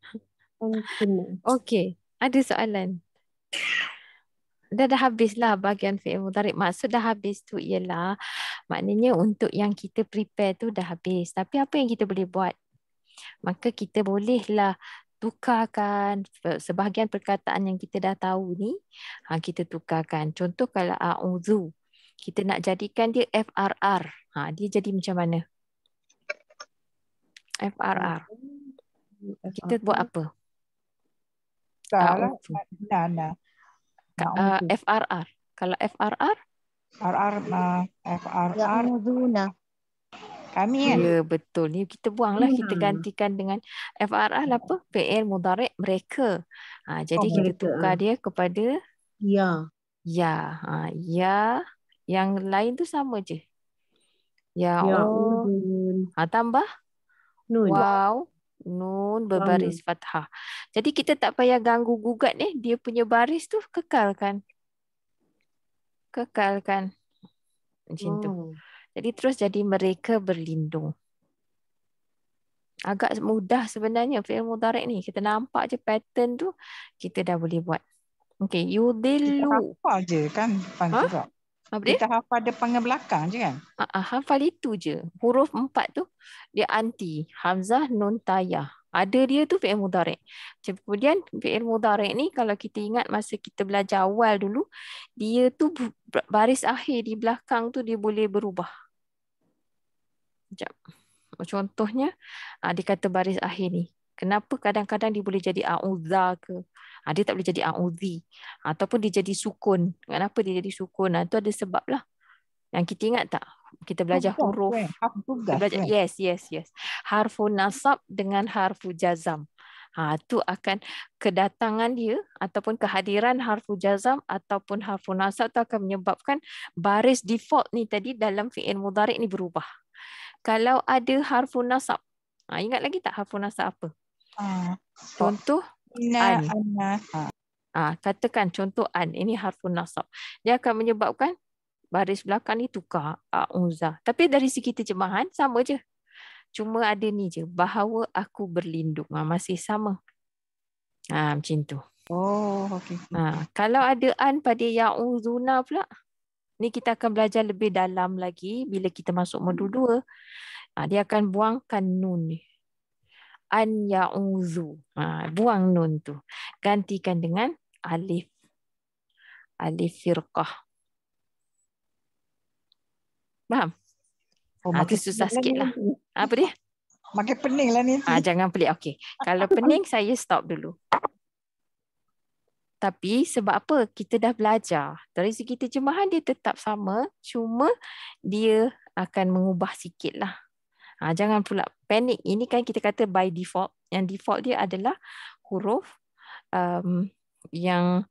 Okey. Ada soalan? Dah dah habislah bahagian fi'il mudhari. Maksud dah habis tu ialah maknanya untuk yang kita prepare tu dah habis. Tapi apa yang kita boleh buat? Maka kita bolehlah tukarkan sebahagian perkataan yang kita dah tahu ni ha kita tukarkan contoh kalau auzu kita nak jadikan dia frr ha dia jadi macam mana frr kita buat apa eh, Kalau nah frr kalau frr rr frr auzuna kami kan. Ya betul. Ni kita buanglah hmm. kita gantikan dengan FRA lah apa? PL mudarik mereka. Ha, jadi oh, kita mereka. tukar dia kepada ya. Ya. Ha, ya. Yang lain tu sama je. Ya, ya Allah. Ha, tambah. Nun. Wow. Nun berbaris fathah. Jadi kita tak payah ganggu gugat ni. Dia punya baris tu kekalkan. Kekalkan. Macam oh. tu. Hmm. Jadi terus jadi mereka berlindung. Agak mudah sebenarnya fi'il mudhari' ni. Kita nampak je pattern tu, kita dah boleh buat. Okey, yudillu. Kita hafal je kan, Pan ha? Juga. Apa dia? Kita hafal depannya belakang je kan? Ah, uh-uh, hafal itu je. Huruf empat tu, dia anti. Hamzah nun tayah. Ada dia tu fi'il mudhari'. Kemudian fi'il mudhari' ni, kalau kita ingat masa kita belajar awal dulu, dia tu baris akhir di belakang tu dia boleh berubah. Sekejap. Contohnya, uh, dia kata baris akhir ni. Kenapa kadang-kadang dia boleh jadi a'udha ke? Uh, dia tak boleh jadi a'udhi. Ataupun dia jadi sukun. Kenapa dia jadi sukun? Itu ah, uh, ada sebab lah. Yang kita ingat tak? Kita belajar huruf. Kan? Kita belajar, kan? yes, yes, yes. Harfu nasab dengan harfu jazam. Ha, tu akan kedatangan dia ataupun kehadiran harfu jazam ataupun harfu nasab tu akan menyebabkan baris default ni tadi dalam fi'il mudarik ni berubah kalau ada harfun nasab. Ha, ingat lagi tak harfun nasab apa? Ha. Contoh Ina, an. Ha. Ha, katakan contoh an. Ini harfun nasab. Dia akan menyebabkan baris belakang ni tukar. A'uza. Tapi dari segi terjemahan sama je. Cuma ada ni je. Bahawa aku berlindung. Ha, masih sama. Ha, macam tu. Oh, okay. Ha, kalau ada an pada ya'uzuna pula. Ni kita akan belajar lebih dalam lagi bila kita masuk modul 2. Hmm. Ha, ah, dia akan buangkan nun ni. An ya'udzu. Ha, ah, buang nun tu. Gantikan dengan alif. Alif firqah. Faham? Oh, ha, susah pening sikit lah. Apa dia? Makin pening lah ni. Ha, jangan pelik. Okay. Kalau pening, saya stop dulu. Tapi sebab apa? Kita dah belajar. Dari segi terjemahan dia tetap sama. Cuma dia akan mengubah sikit lah. Ha, jangan pula panik. Ini kan kita kata by default. Yang default dia adalah huruf um, yang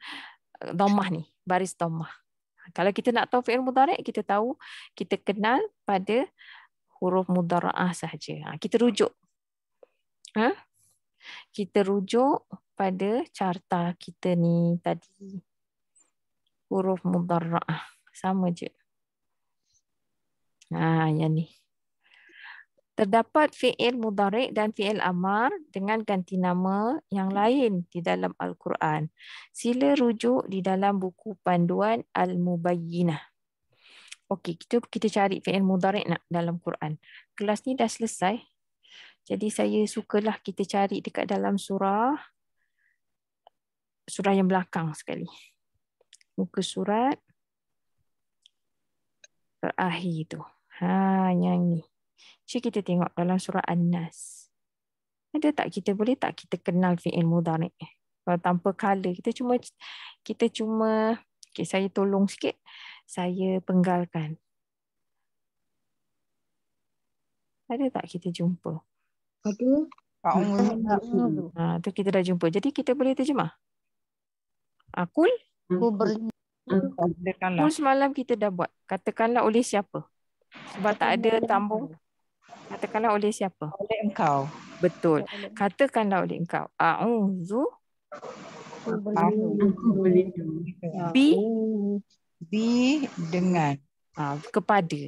uh, domah ni. Baris domah. Ha, kalau kita nak tahu fi'il mudarek kita tahu kita kenal pada huruf mudara'ah sahaja. Ha, kita rujuk. Ha? kita rujuk pada carta kita ni tadi huruf mudarra'ah sama je ha yang ni terdapat fiil mudarek dan fiil amar dengan ganti nama yang lain di dalam al-Quran sila rujuk di dalam buku panduan al-mubayyinah okey kita kita cari fiil mudarek nak dalam Quran kelas ni dah selesai jadi saya sukalah kita cari dekat dalam surah surah yang belakang sekali. Muka surat terakhir tu. Ha, yang ni. Cik kita tengok dalam surah An-Nas. Ada tak kita boleh tak kita kenal fi'il mudhari? Kalau tanpa color kita cuma kita cuma okay, saya tolong sikit. Saya penggalkan. Ada tak kita jumpa? pada Ha, ah, tu kita dah jumpa. Jadi kita boleh terjemah. Akul. Katakanlah. Akul semalam kita dah buat. Katakanlah oleh siapa. Sebab tak ada tambung. Katakanlah oleh siapa. Oleh engkau. Betul. Katakanlah oleh engkau. A'udhu. Bi. Bi dengan. Ah, kepada.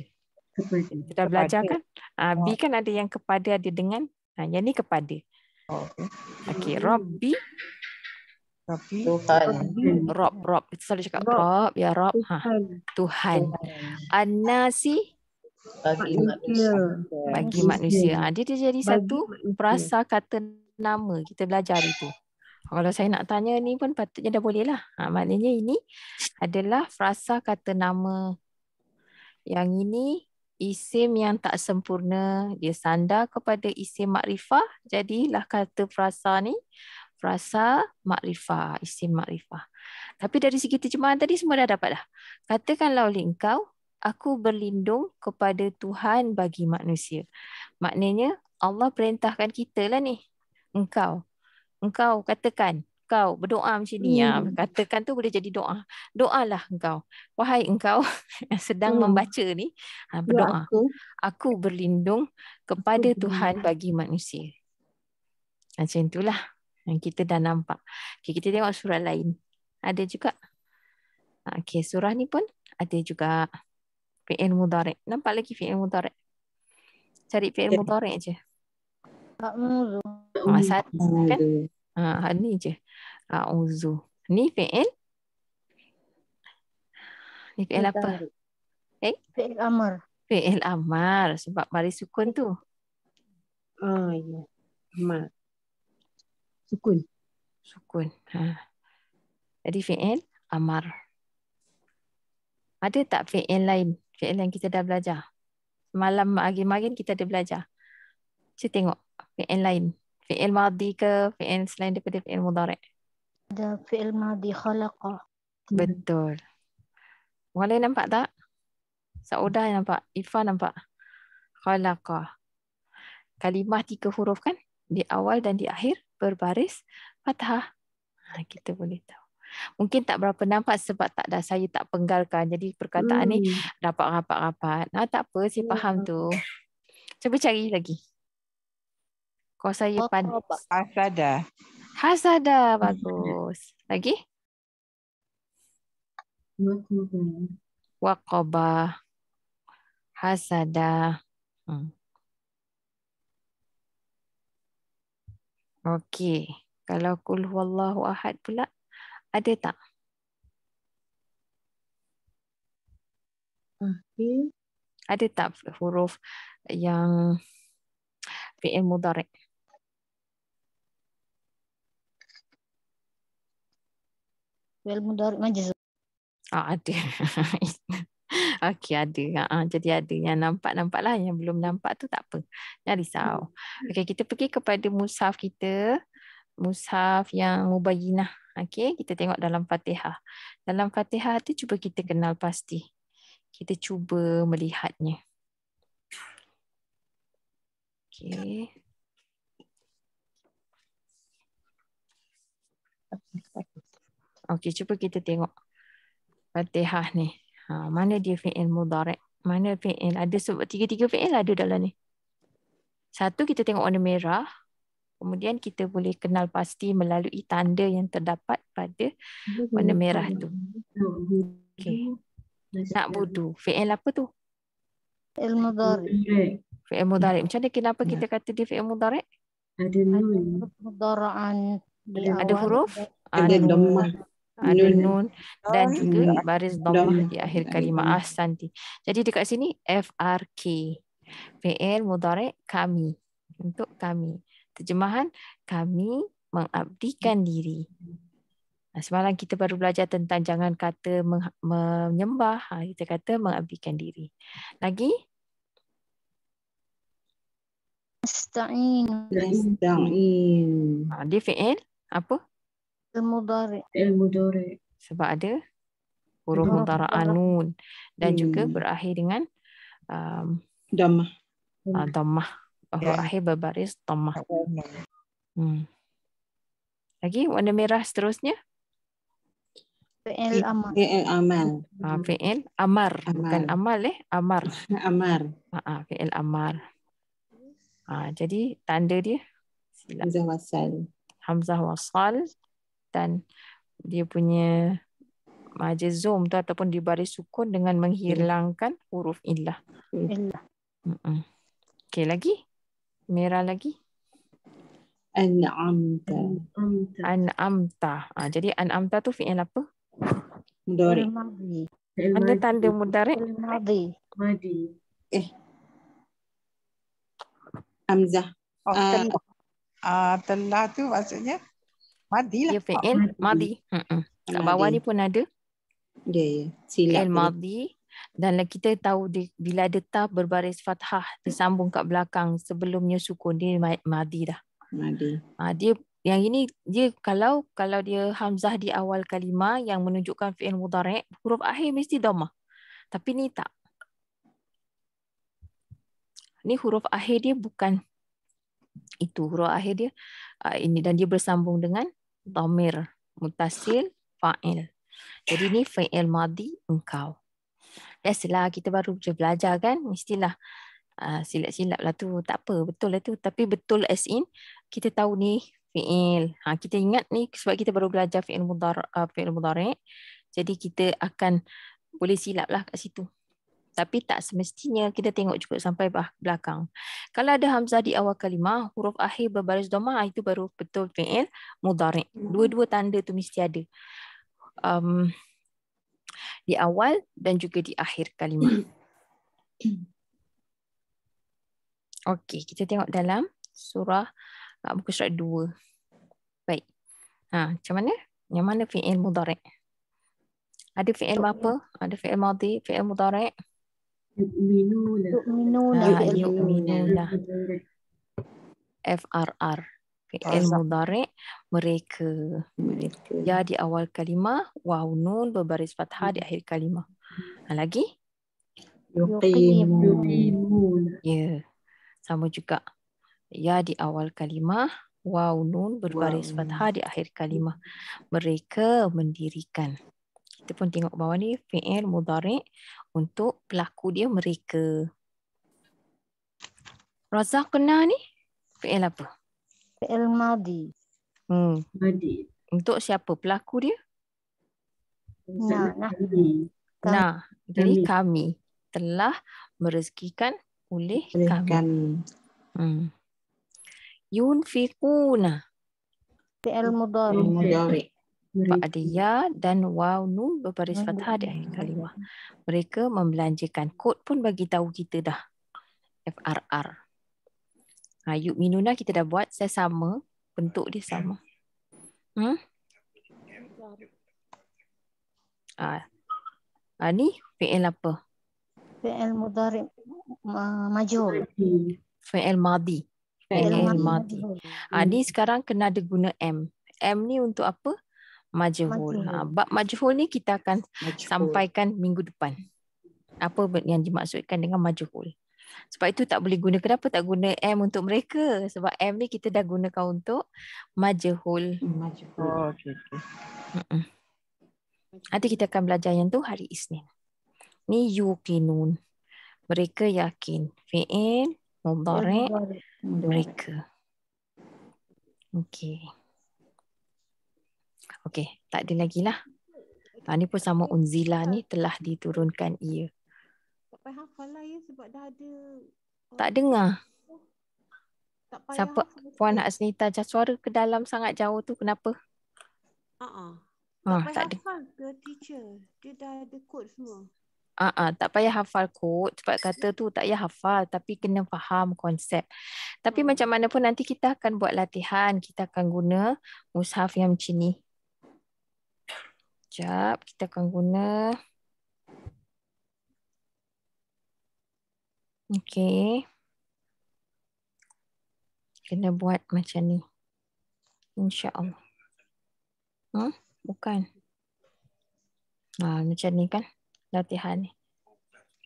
Kita dah belajar kan. Ah, bi kan ada yang kepada ada dengan. Ha, yang ni kepada. Oh, okay. okay. Robby. Tuhan. Rob, Rob. Itu selalu cakap Rob. Rob. Ya, Rob. Tuhan. Ha. Tuhan. Tuhan. Ana si? Bagi manusia. Bagi manusia. Ha, dia, dia jadi Bagi satu manusia. perasa kata nama. Kita belajar itu. Kalau saya nak tanya ni pun patutnya dah boleh lah. Ha, maknanya ini adalah frasa kata nama. Yang ini isim yang tak sempurna dia sandar kepada isim makrifah jadilah kata frasa ni frasa makrifah isim makrifah tapi dari segi terjemahan tadi semua dah dapat dah katakanlah oleh engkau aku berlindung kepada Tuhan bagi manusia maknanya Allah perintahkan kita lah ni engkau engkau katakan kau berdoa macam ni. Ah, hmm. Ya. Katakan tu boleh jadi doa. Doa lah engkau. Wahai engkau yang sedang hmm. membaca ni. Ha, berdoa. Ya, aku. aku berlindung kepada aku hmm. Tuhan berlindung. bagi manusia. Macam itulah yang kita dah nampak. Okay, kita tengok surah lain. Ada juga. Okay, surah ni pun ada juga. Fi'il mudarek. Nampak lagi fi'il mudarek? Cari fi'il mudarek je. Tak mudah. Masa kan? Ha, ni je. A'udzu. Ah, ni fi'il? Ni fi'il apa? Eh? Fi'il amar. Fi'il amar. Sebab baris sukun tu. Oh, ya. Yeah. Amar. Sukun. Sukun. Ha. Jadi fi'il amar. Ada tak fi'il lain? Fi'il yang kita dah belajar? Malam, pagi-pagi kita dah belajar. Saya tengok fi'il Fi'il lain fi'il madhi ke fi'il selain daripada fi'il mudhari' ada fi'il madhi khalaqa betul boleh nampak tak Saudah nampak Ifa nampak khalaqa kalimah tiga huruf kan di awal dan di akhir berbaris fathah kita boleh tahu Mungkin tak berapa nampak sebab tak dah saya tak penggalkan. Jadi perkataan hmm. ni rapat-rapat-rapat. Nah, tak apa, saya faham tu. Cuba cari lagi. Kau saya oh, pan. Hasada. Hasada bagus. Lagi? wakoba Hasada. Hmm. Okey. Kalau kul wallahu ahad pula ada tak? Okay. Ada tak huruf yang fi'il mudhari'? fi'il mudhari' majzum. Oh, ah, ada. Okey, ada. Uh, jadi ada yang nampak-nampak lah. Yang belum nampak tu tak apa. Jangan risau. Hmm. Okey, kita pergi kepada mushaf kita. Mushaf yang mubayyinah. Okey, kita tengok dalam fatihah. Dalam fatihah tu cuba kita kenal pasti. Kita cuba melihatnya. Okey. Okey. Okey, cuba kita tengok Fatihah ni. Ha, mana dia fi'il mudarek? Mana fi'il? Ada sebab tiga-tiga fi'il ada dalam ni. Satu, kita tengok warna merah. Kemudian kita boleh kenal pasti melalui tanda yang terdapat pada warna merah tu. Okay. Nak budu. Fi'il apa tu? Fi'il mudarek. Fi'il mudarek. Macam mana kenapa ya. kita kata dia fi'il mudarek? Ada huruf. Ada huruf? Ada dhammah. Nun, hmm. nun dan juga baris dhamma di akhir kalimah ahsanti. Jadi dekat sini FRK. PN mudarek kami. Untuk kami. Terjemahan kami mengabdikan diri. Semalam kita baru belajar tentang jangan kata menyembah. Ha, kita kata mengabdikan diri. Lagi? Nasta'in. Nasta'in. Ah, dia fi'il apa? Al-Mudari. Al-Mudari. Sebab ada huruf mudara anun. Dan hmm. juga berakhir dengan um, Dhammah. Uh, Dhammah. Bahawa yeah. akhir berbaris Dhammah. Hmm. Lagi warna merah seterusnya. Fi'il amal. Fi'il amal. Ah, fi'il amar. amar. Bukan amal eh. Amar. Amar. Ah, ah, fi'il amar. Ah, jadi tanda dia. Hamzah wasal. Hamzah wasal kesihatan dia punya majaz zoom tu ataupun di baris sukun dengan menghilangkan huruf illah. Illah. Okay lagi? Merah lagi? An'amta. An'amta. Ha, jadi an'amta tu fi'il apa? Mudari. Ada tanda mudari? Mudari. Madi. Eh. Amzah. Oh, uh, Uh, telah tu maksudnya? Madi lah. Ya, fi'il madi. madi. Kat bawah ni pun ada. Ya, ya. Silap. Fi'il madi. Dan kita tahu di, bila ada ta berbaris fathah disambung kat belakang sebelumnya sukun dia madi dah. Madi. Ah dia yang ini dia kalau kalau dia hamzah di awal kalimah yang menunjukkan fi'il mudhari' huruf akhir mesti dhamma. Tapi ni tak. Ni huruf akhir dia bukan itu huruf akhir dia uh, ini dan dia bersambung dengan dhamir mutasil fa'il. Jadi ni fa'il madi engkau. Biasalah kita baru je belajar kan mestilah uh, silap-silap lah tu. Tak apa betul lah tu. Tapi betul as in kita tahu ni fi'il. Ha, kita ingat ni sebab kita baru belajar fi'il mudara, uh, fi'il Jadi kita akan boleh silap lah kat situ tapi tak semestinya kita tengok juga sampai belakang. Kalau ada hamzah di awal kalimah, huruf akhir berbaris domah itu baru betul fi'il mudhari. Hmm. Dua-dua tanda tu mesti ada. Um, di awal dan juga di akhir kalimah. Okey, kita tengok dalam surah muka surat 2. Baik. Ha, macam mana? Yang mana fi'il mudhari? Ada fi'il apa? Ada fi'il madhi, fi'il mudhari' yu'minuna frr fi'il mudhari' mereka mereka ya di awal kalimah waw nun berbaris fathah di akhir kalimah ha, lagi yuqimuna ya sama juga ya di awal kalimah waw nun berbaris fathah di akhir kalimah mereka mendirikan kita pun tengok bawah ni fi'il mudhari' untuk pelaku dia mereka. Razak kena ni? PL apa? PL Madi. Hmm. Madi. Untuk siapa pelaku dia? Nah, nah. Nah, jadi kami. kami telah merezekikan oleh kami. kami. Hmm. Yun fikuna. PL mudhari. Mudhari. Ba'adiyya dan waw nun berbaris fathah di akhir kalimah. Mereka membelanjakan kod pun bagi tahu kita dah. FRR. Ha, yuk minuna kita dah buat. Saya sama. Bentuk dia sama. Hmm? Ah Ha, ni PL apa? PL mudarib majul. PL madi. PL madi. Ha, ni sekarang kena ada guna M. M ni untuk apa? majhul. Ha, bab majhul ni kita akan majhul. sampaikan minggu depan. Apa yang dimaksudkan dengan majhul. Sebab itu tak boleh guna. Kenapa tak guna M untuk mereka? Sebab M ni kita dah gunakan untuk majhul. Majhul. Oh, okay, okay. Nanti kita akan belajar yang tu hari Isnin. Ni yukinun. Mereka yakin. Fi'in, mudarik, mereka. Okey. Okey, tak ada lagi lah. Ha, ni pun sama Unzila ni telah diturunkan ia. Tak payah hafal lah ya sebab dah ada. Tak dengar. Tak payah. Siapa Puan Asnita Senita suara ke dalam sangat jauh tu kenapa? Uh-uh. Tak ha, payah tak hafal ke teacher? Dia dah ada kod semua. Ah uh-uh, tak payah hafal kod sebab kata tu tak payah hafal tapi kena faham konsep. Tapi uh macam mana pun nanti kita akan buat latihan, kita akan guna mushaf yang macam ni. Sekejap, kita akan guna. Okay. Kena buat macam ni. insya Allah. Hmm? Ha? Bukan. Ha, macam ni kan latihan ni.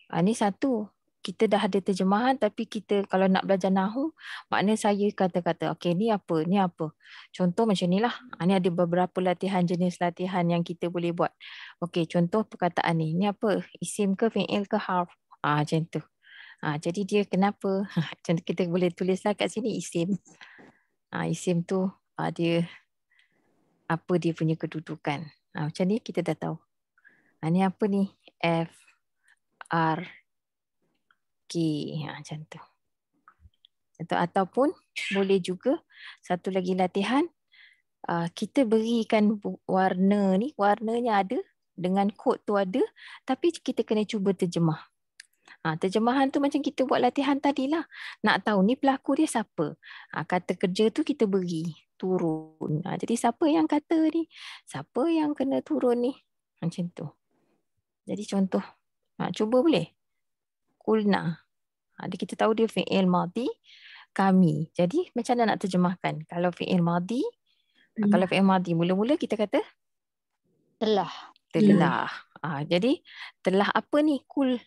Ha, ni satu kita dah ada terjemahan tapi kita kalau nak belajar nahu maknanya saya kata-kata okey ni apa ni apa contoh macam ni lah ha, ni ada beberapa latihan jenis latihan yang kita boleh buat okey contoh perkataan ni ni apa isim ke fi'il ke harf ah ha, macam tu ha, jadi dia kenapa macam kita boleh tulislah kat sini isim ha, isim tu ha, dia apa dia punya kedudukan ha, macam ni kita dah tahu ha, ni apa ni f r okey ha, macam tu atau ataupun boleh juga satu lagi latihan uh, kita berikan warna ni warnanya ada dengan kod tu ada tapi kita kena cuba terjemah Ha, terjemahan tu macam kita buat latihan tadilah. Nak tahu ni pelaku dia siapa. Ha, kata kerja tu kita beri. Turun. Ha, jadi siapa yang kata ni? Siapa yang kena turun ni? Macam tu. Jadi contoh. Ha, cuba boleh? Kulna. Kulna. Ada ha, kita tahu dia fi'il madi kami. Jadi macam mana nak terjemahkan? Kalau fi'il madi, ha, hmm. kalau fi'il madi mula-mula kita kata? Telah. Telah. Hmm. Ha, jadi telah apa ni? Kul.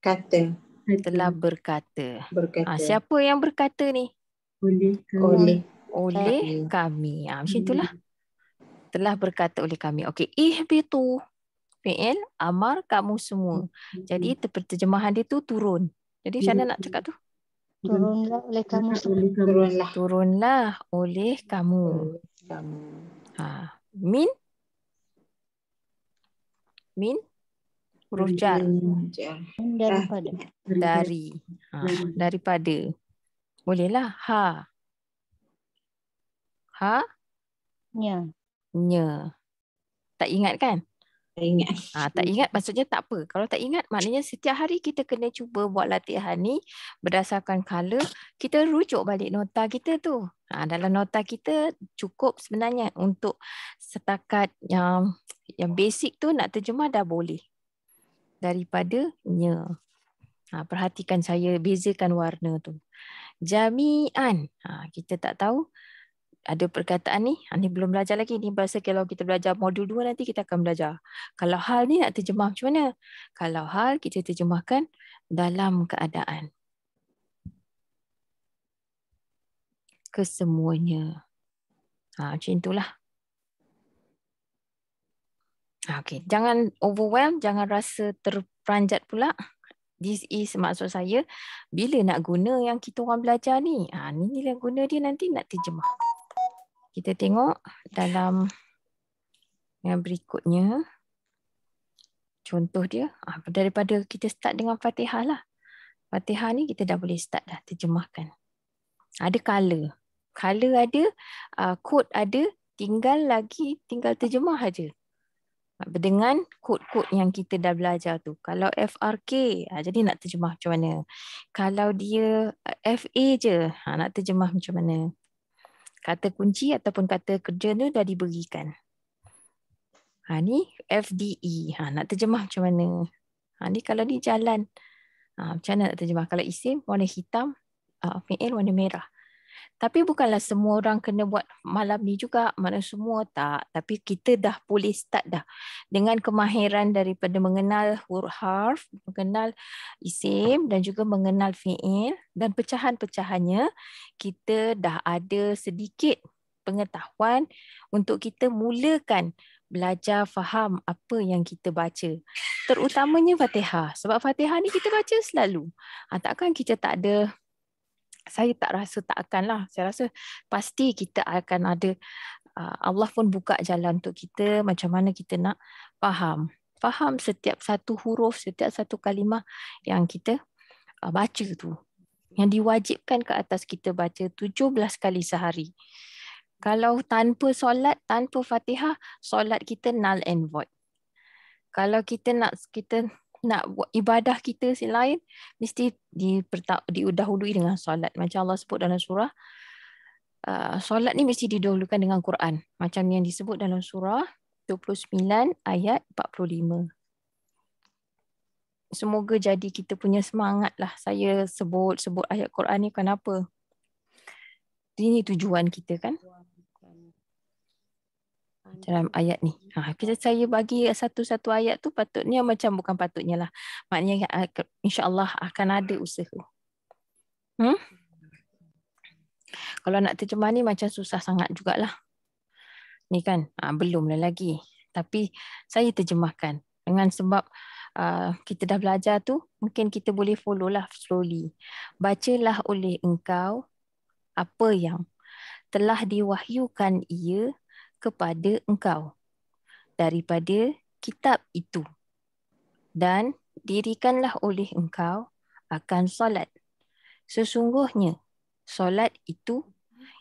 Kata. Telah berkata. berkata. Ha, siapa yang berkata ni? Oleh. Oleh. Oleh kami. kami. Ha, macam hmm. itulah. Telah berkata oleh kami. Okey. Ihbitu. Fi'il amar kamu semua. Hmm. Jadi terjemahan dia tu turun. Jadi macam mana nak cakap tu? Hmm. Turunlah oleh kamu. Turunlah. oleh kamu. Kamu. Ha. Min? Min? Huruf jar. Ah, daripada. Dari. Ha. Hmm. Daripada. Bolehlah. Ha. Ha? Nya. Nya. Tak ingat kan? ingat. Ha, tak ingat maksudnya tak apa. Kalau tak ingat maknanya setiap hari kita kena cuba buat latihan ni berdasarkan color. Kita rujuk balik nota kita tu. Ha, dalam nota kita cukup sebenarnya untuk setakat yang yang basic tu nak terjemah dah boleh. Daripada nya. Ha, perhatikan saya bezakan warna tu. Jami'an. Ha, kita tak tahu ada perkataan ni, ah, ni belum belajar lagi. Ni bahasa kalau kita belajar modul 2 nanti kita akan belajar. Kalau hal ni nak terjemah macam mana? Kalau hal kita terjemahkan dalam keadaan. Kesemuanya. Ha, macam itulah. Ha, okay. Jangan overwhelm, jangan rasa terperanjat pula. This is maksud saya, bila nak guna yang kita orang belajar ni, ha, ni yang guna dia nanti nak terjemah kita tengok dalam yang berikutnya contoh dia ah, daripada kita start dengan Fatihah lah. Fatihah ni kita dah boleh start dah terjemahkan. Ada color. Color ada, uh, code ada, tinggal lagi tinggal terjemah aja. Ah, dengan kod-kod yang kita dah belajar tu. Kalau FRK, jadi nak terjemah macam mana? Kalau dia uh, FA je, uh, nak terjemah macam mana? kata kunci ataupun kata kerja tu dah diberikan. Ha, ni FDE. Ha, nak terjemah macam mana? Ha, ni kalau ni jalan. Ha, macam mana nak terjemah? Kalau isim warna hitam, uh, ah, fiil warna merah. Tapi bukanlah semua orang kena buat malam ni juga, mana semua tak. Tapi kita dah boleh start dah dengan kemahiran daripada mengenal huruf harf, mengenal isim dan juga mengenal fi'il dan pecahan-pecahannya, kita dah ada sedikit pengetahuan untuk kita mulakan belajar faham apa yang kita baca. Terutamanya Fatihah. Sebab Fatihah ni kita baca selalu. Ha, takkan kita tak ada saya tak rasa tak akan lah. Saya rasa pasti kita akan ada uh, Allah pun buka jalan untuk kita macam mana kita nak faham. Faham setiap satu huruf, setiap satu kalimah yang kita uh, baca tu. Yang diwajibkan ke atas kita baca 17 kali sehari. Kalau tanpa solat, tanpa fatihah, solat kita null and void. Kalau kita nak kita nak buat ibadah kita lain mesti diudahului dengan solat macam Allah sebut dalam surah uh, solat ni mesti didahulukan dengan Quran macam yang disebut dalam surah 29 ayat 45 semoga jadi kita punya semangat lah saya sebut sebut ayat Quran ni kenapa ini tujuan kita kan dalam ayat ni. Ha, kita saya bagi satu-satu ayat tu patutnya macam bukan patutnya lah. Maknanya ha, insyaAllah akan ada usaha. Hmm? Kalau nak terjemah ni macam susah sangat jugalah. Ni kan, ha, belum lagi. Tapi saya terjemahkan dengan sebab uh, kita dah belajar tu, mungkin kita boleh follow lah slowly. Bacalah oleh engkau apa yang telah diwahyukan ia kepada engkau daripada kitab itu dan dirikanlah oleh engkau akan solat sesungguhnya solat itu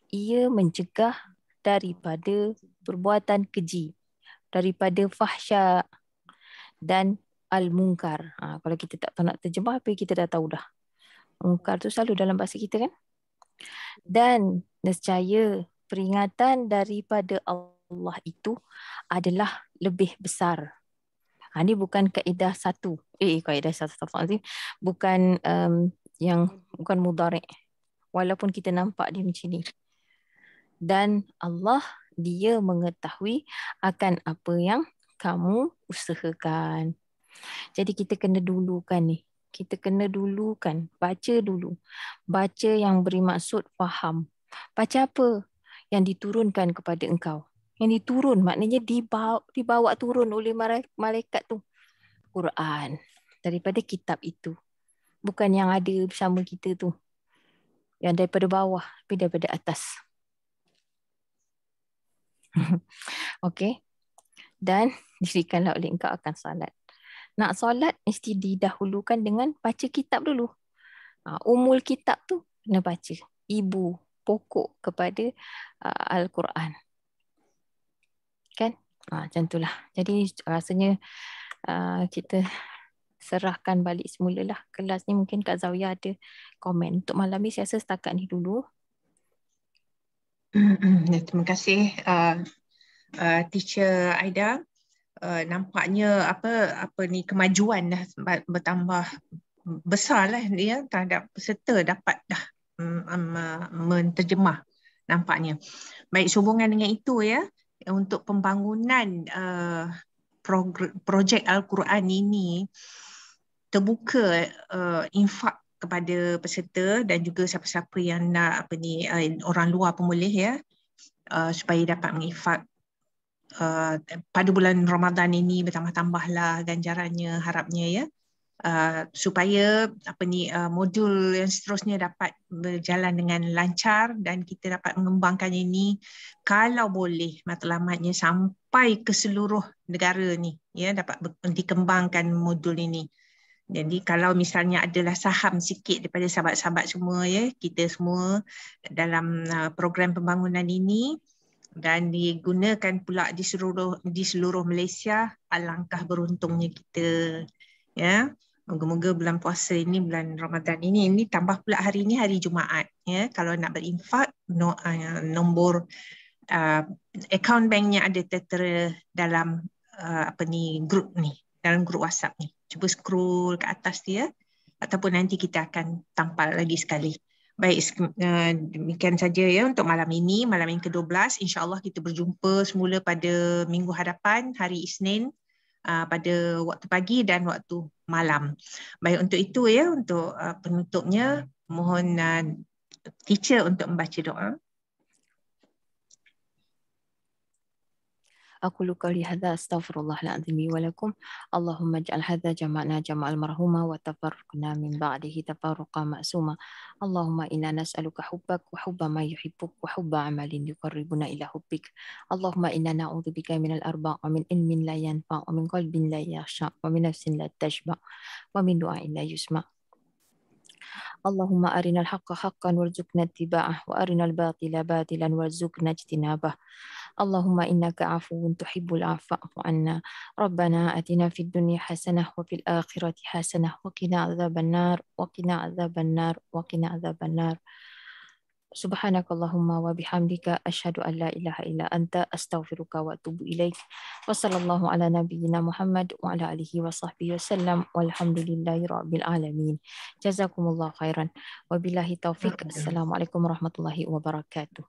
ia mencegah daripada perbuatan keji daripada fahsyat dan al mungkar ha, kalau kita tak tahu nak terjemah apa kita dah tahu dah mungkar tu selalu dalam bahasa kita kan dan nescaya peringatan daripada Allah itu adalah lebih besar. Ha, ini bukan kaedah satu. Eh, eh kaedah satu. faham. Bukan um, yang bukan mudarek. Walaupun kita nampak dia macam ni. Dan Allah, dia mengetahui akan apa yang kamu usahakan. Jadi kita kena dulukan ni. Kita kena dulukan. Baca dulu. Baca yang bermaksud faham. Baca apa? yang diturunkan kepada engkau. Yang diturun maknanya dibawa, dibawa turun oleh malaikat tu. Quran daripada kitab itu. Bukan yang ada bersama kita tu. Yang daripada bawah tapi daripada atas. okay. Dan dirikanlah oleh engkau akan salat. Nak solat mesti didahulukan dengan baca kitab dulu. Ha, umul kitab tu kena baca. Ibu pokok kepada uh, Al-Quran. Kan? Ha, macam itulah. Jadi rasanya uh, kita serahkan balik semula lah kelas ni mungkin Kak Zawiyah ada komen untuk malam ni saya rasa setakat ni dulu mm-hmm. ya, terima kasih uh, uh, teacher Aida uh, nampaknya apa apa ni kemajuan dah bertambah besar lah ya, terhadap peserta dapat dah um, menterjemah nampaknya. Baik sehubungan dengan itu ya untuk pembangunan uh, projek Al-Quran ini terbuka uh, infak kepada peserta dan juga siapa-siapa yang nak apa ni uh, orang luar pun boleh ya uh, supaya dapat menginfak uh, pada bulan Ramadan ini bertambah-tambahlah ganjarannya harapnya ya. Uh, supaya apa ni uh, modul yang seterusnya dapat berjalan dengan lancar dan kita dapat mengembangkan ini kalau boleh matlamatnya sampai ke seluruh negara ni ya dapat dikembangkan modul ini. Jadi kalau misalnya adalah saham sikit daripada sahabat-sahabat semua ya, kita semua dalam uh, program pembangunan ini dan digunakan pula di seluruh di seluruh Malaysia, alangkah beruntungnya kita. Ya. Moga-moga bulan puasa ini, bulan Ramadan ini, ini tambah pula hari ini hari Jumaat. Ya. Kalau nak berinfak, no, uh, nombor uh, account banknya ada tertera dalam uh, apa ni grup ni, dalam grup WhatsApp ni. Cuba scroll ke atas dia ataupun nanti kita akan tampal lagi sekali. Baik, uh, demikian saja ya untuk malam ini, malam yang ke-12. InsyaAllah kita berjumpa semula pada minggu hadapan, hari Isnin. Uh, pada waktu pagi dan waktu malam. Baik untuk itu ya untuk uh, penutupnya mohon uh, teacher untuk membaca doa. أقول قولي هذا أستغفر الله العظيم ولكم اللهم اجعل هذا جمعنا جمع المرحومة وتفرقنا من بعده تفرقا معصوما اللهم إنا نسألك حبك وحب ما يحبك وحب عمل يقربنا إلى حبك اللهم إنا نعوذ بك من الأرباء ومن علم لا ينفع ومن قلب لا يخشع ومن نفس لا تشبع ومن دعاء لا يسمع اللهم أرنا الحق حقا وارزقنا اتباعه وأرنا الباطل باطلا وارزقنا اجتنابه اللهم إنك عفو تحب العفو فاعف عنا ربنا أتنا في الدنيا حسنة وفي الآخرة حسنة وقنا عذاب النار وقنا عذاب النار وقنا عذاب النار سبحانك اللهم وبحمدك أشهد أن لا إله إلا أنت أستغفرك وأتوب إليك وصلى الله على نبينا محمد وعلى آله وصحبه وسلم والحمد لله رب العالمين جزاكم الله خيرا وبالله التوفيق السلام عليكم ورحمة الله وبركاته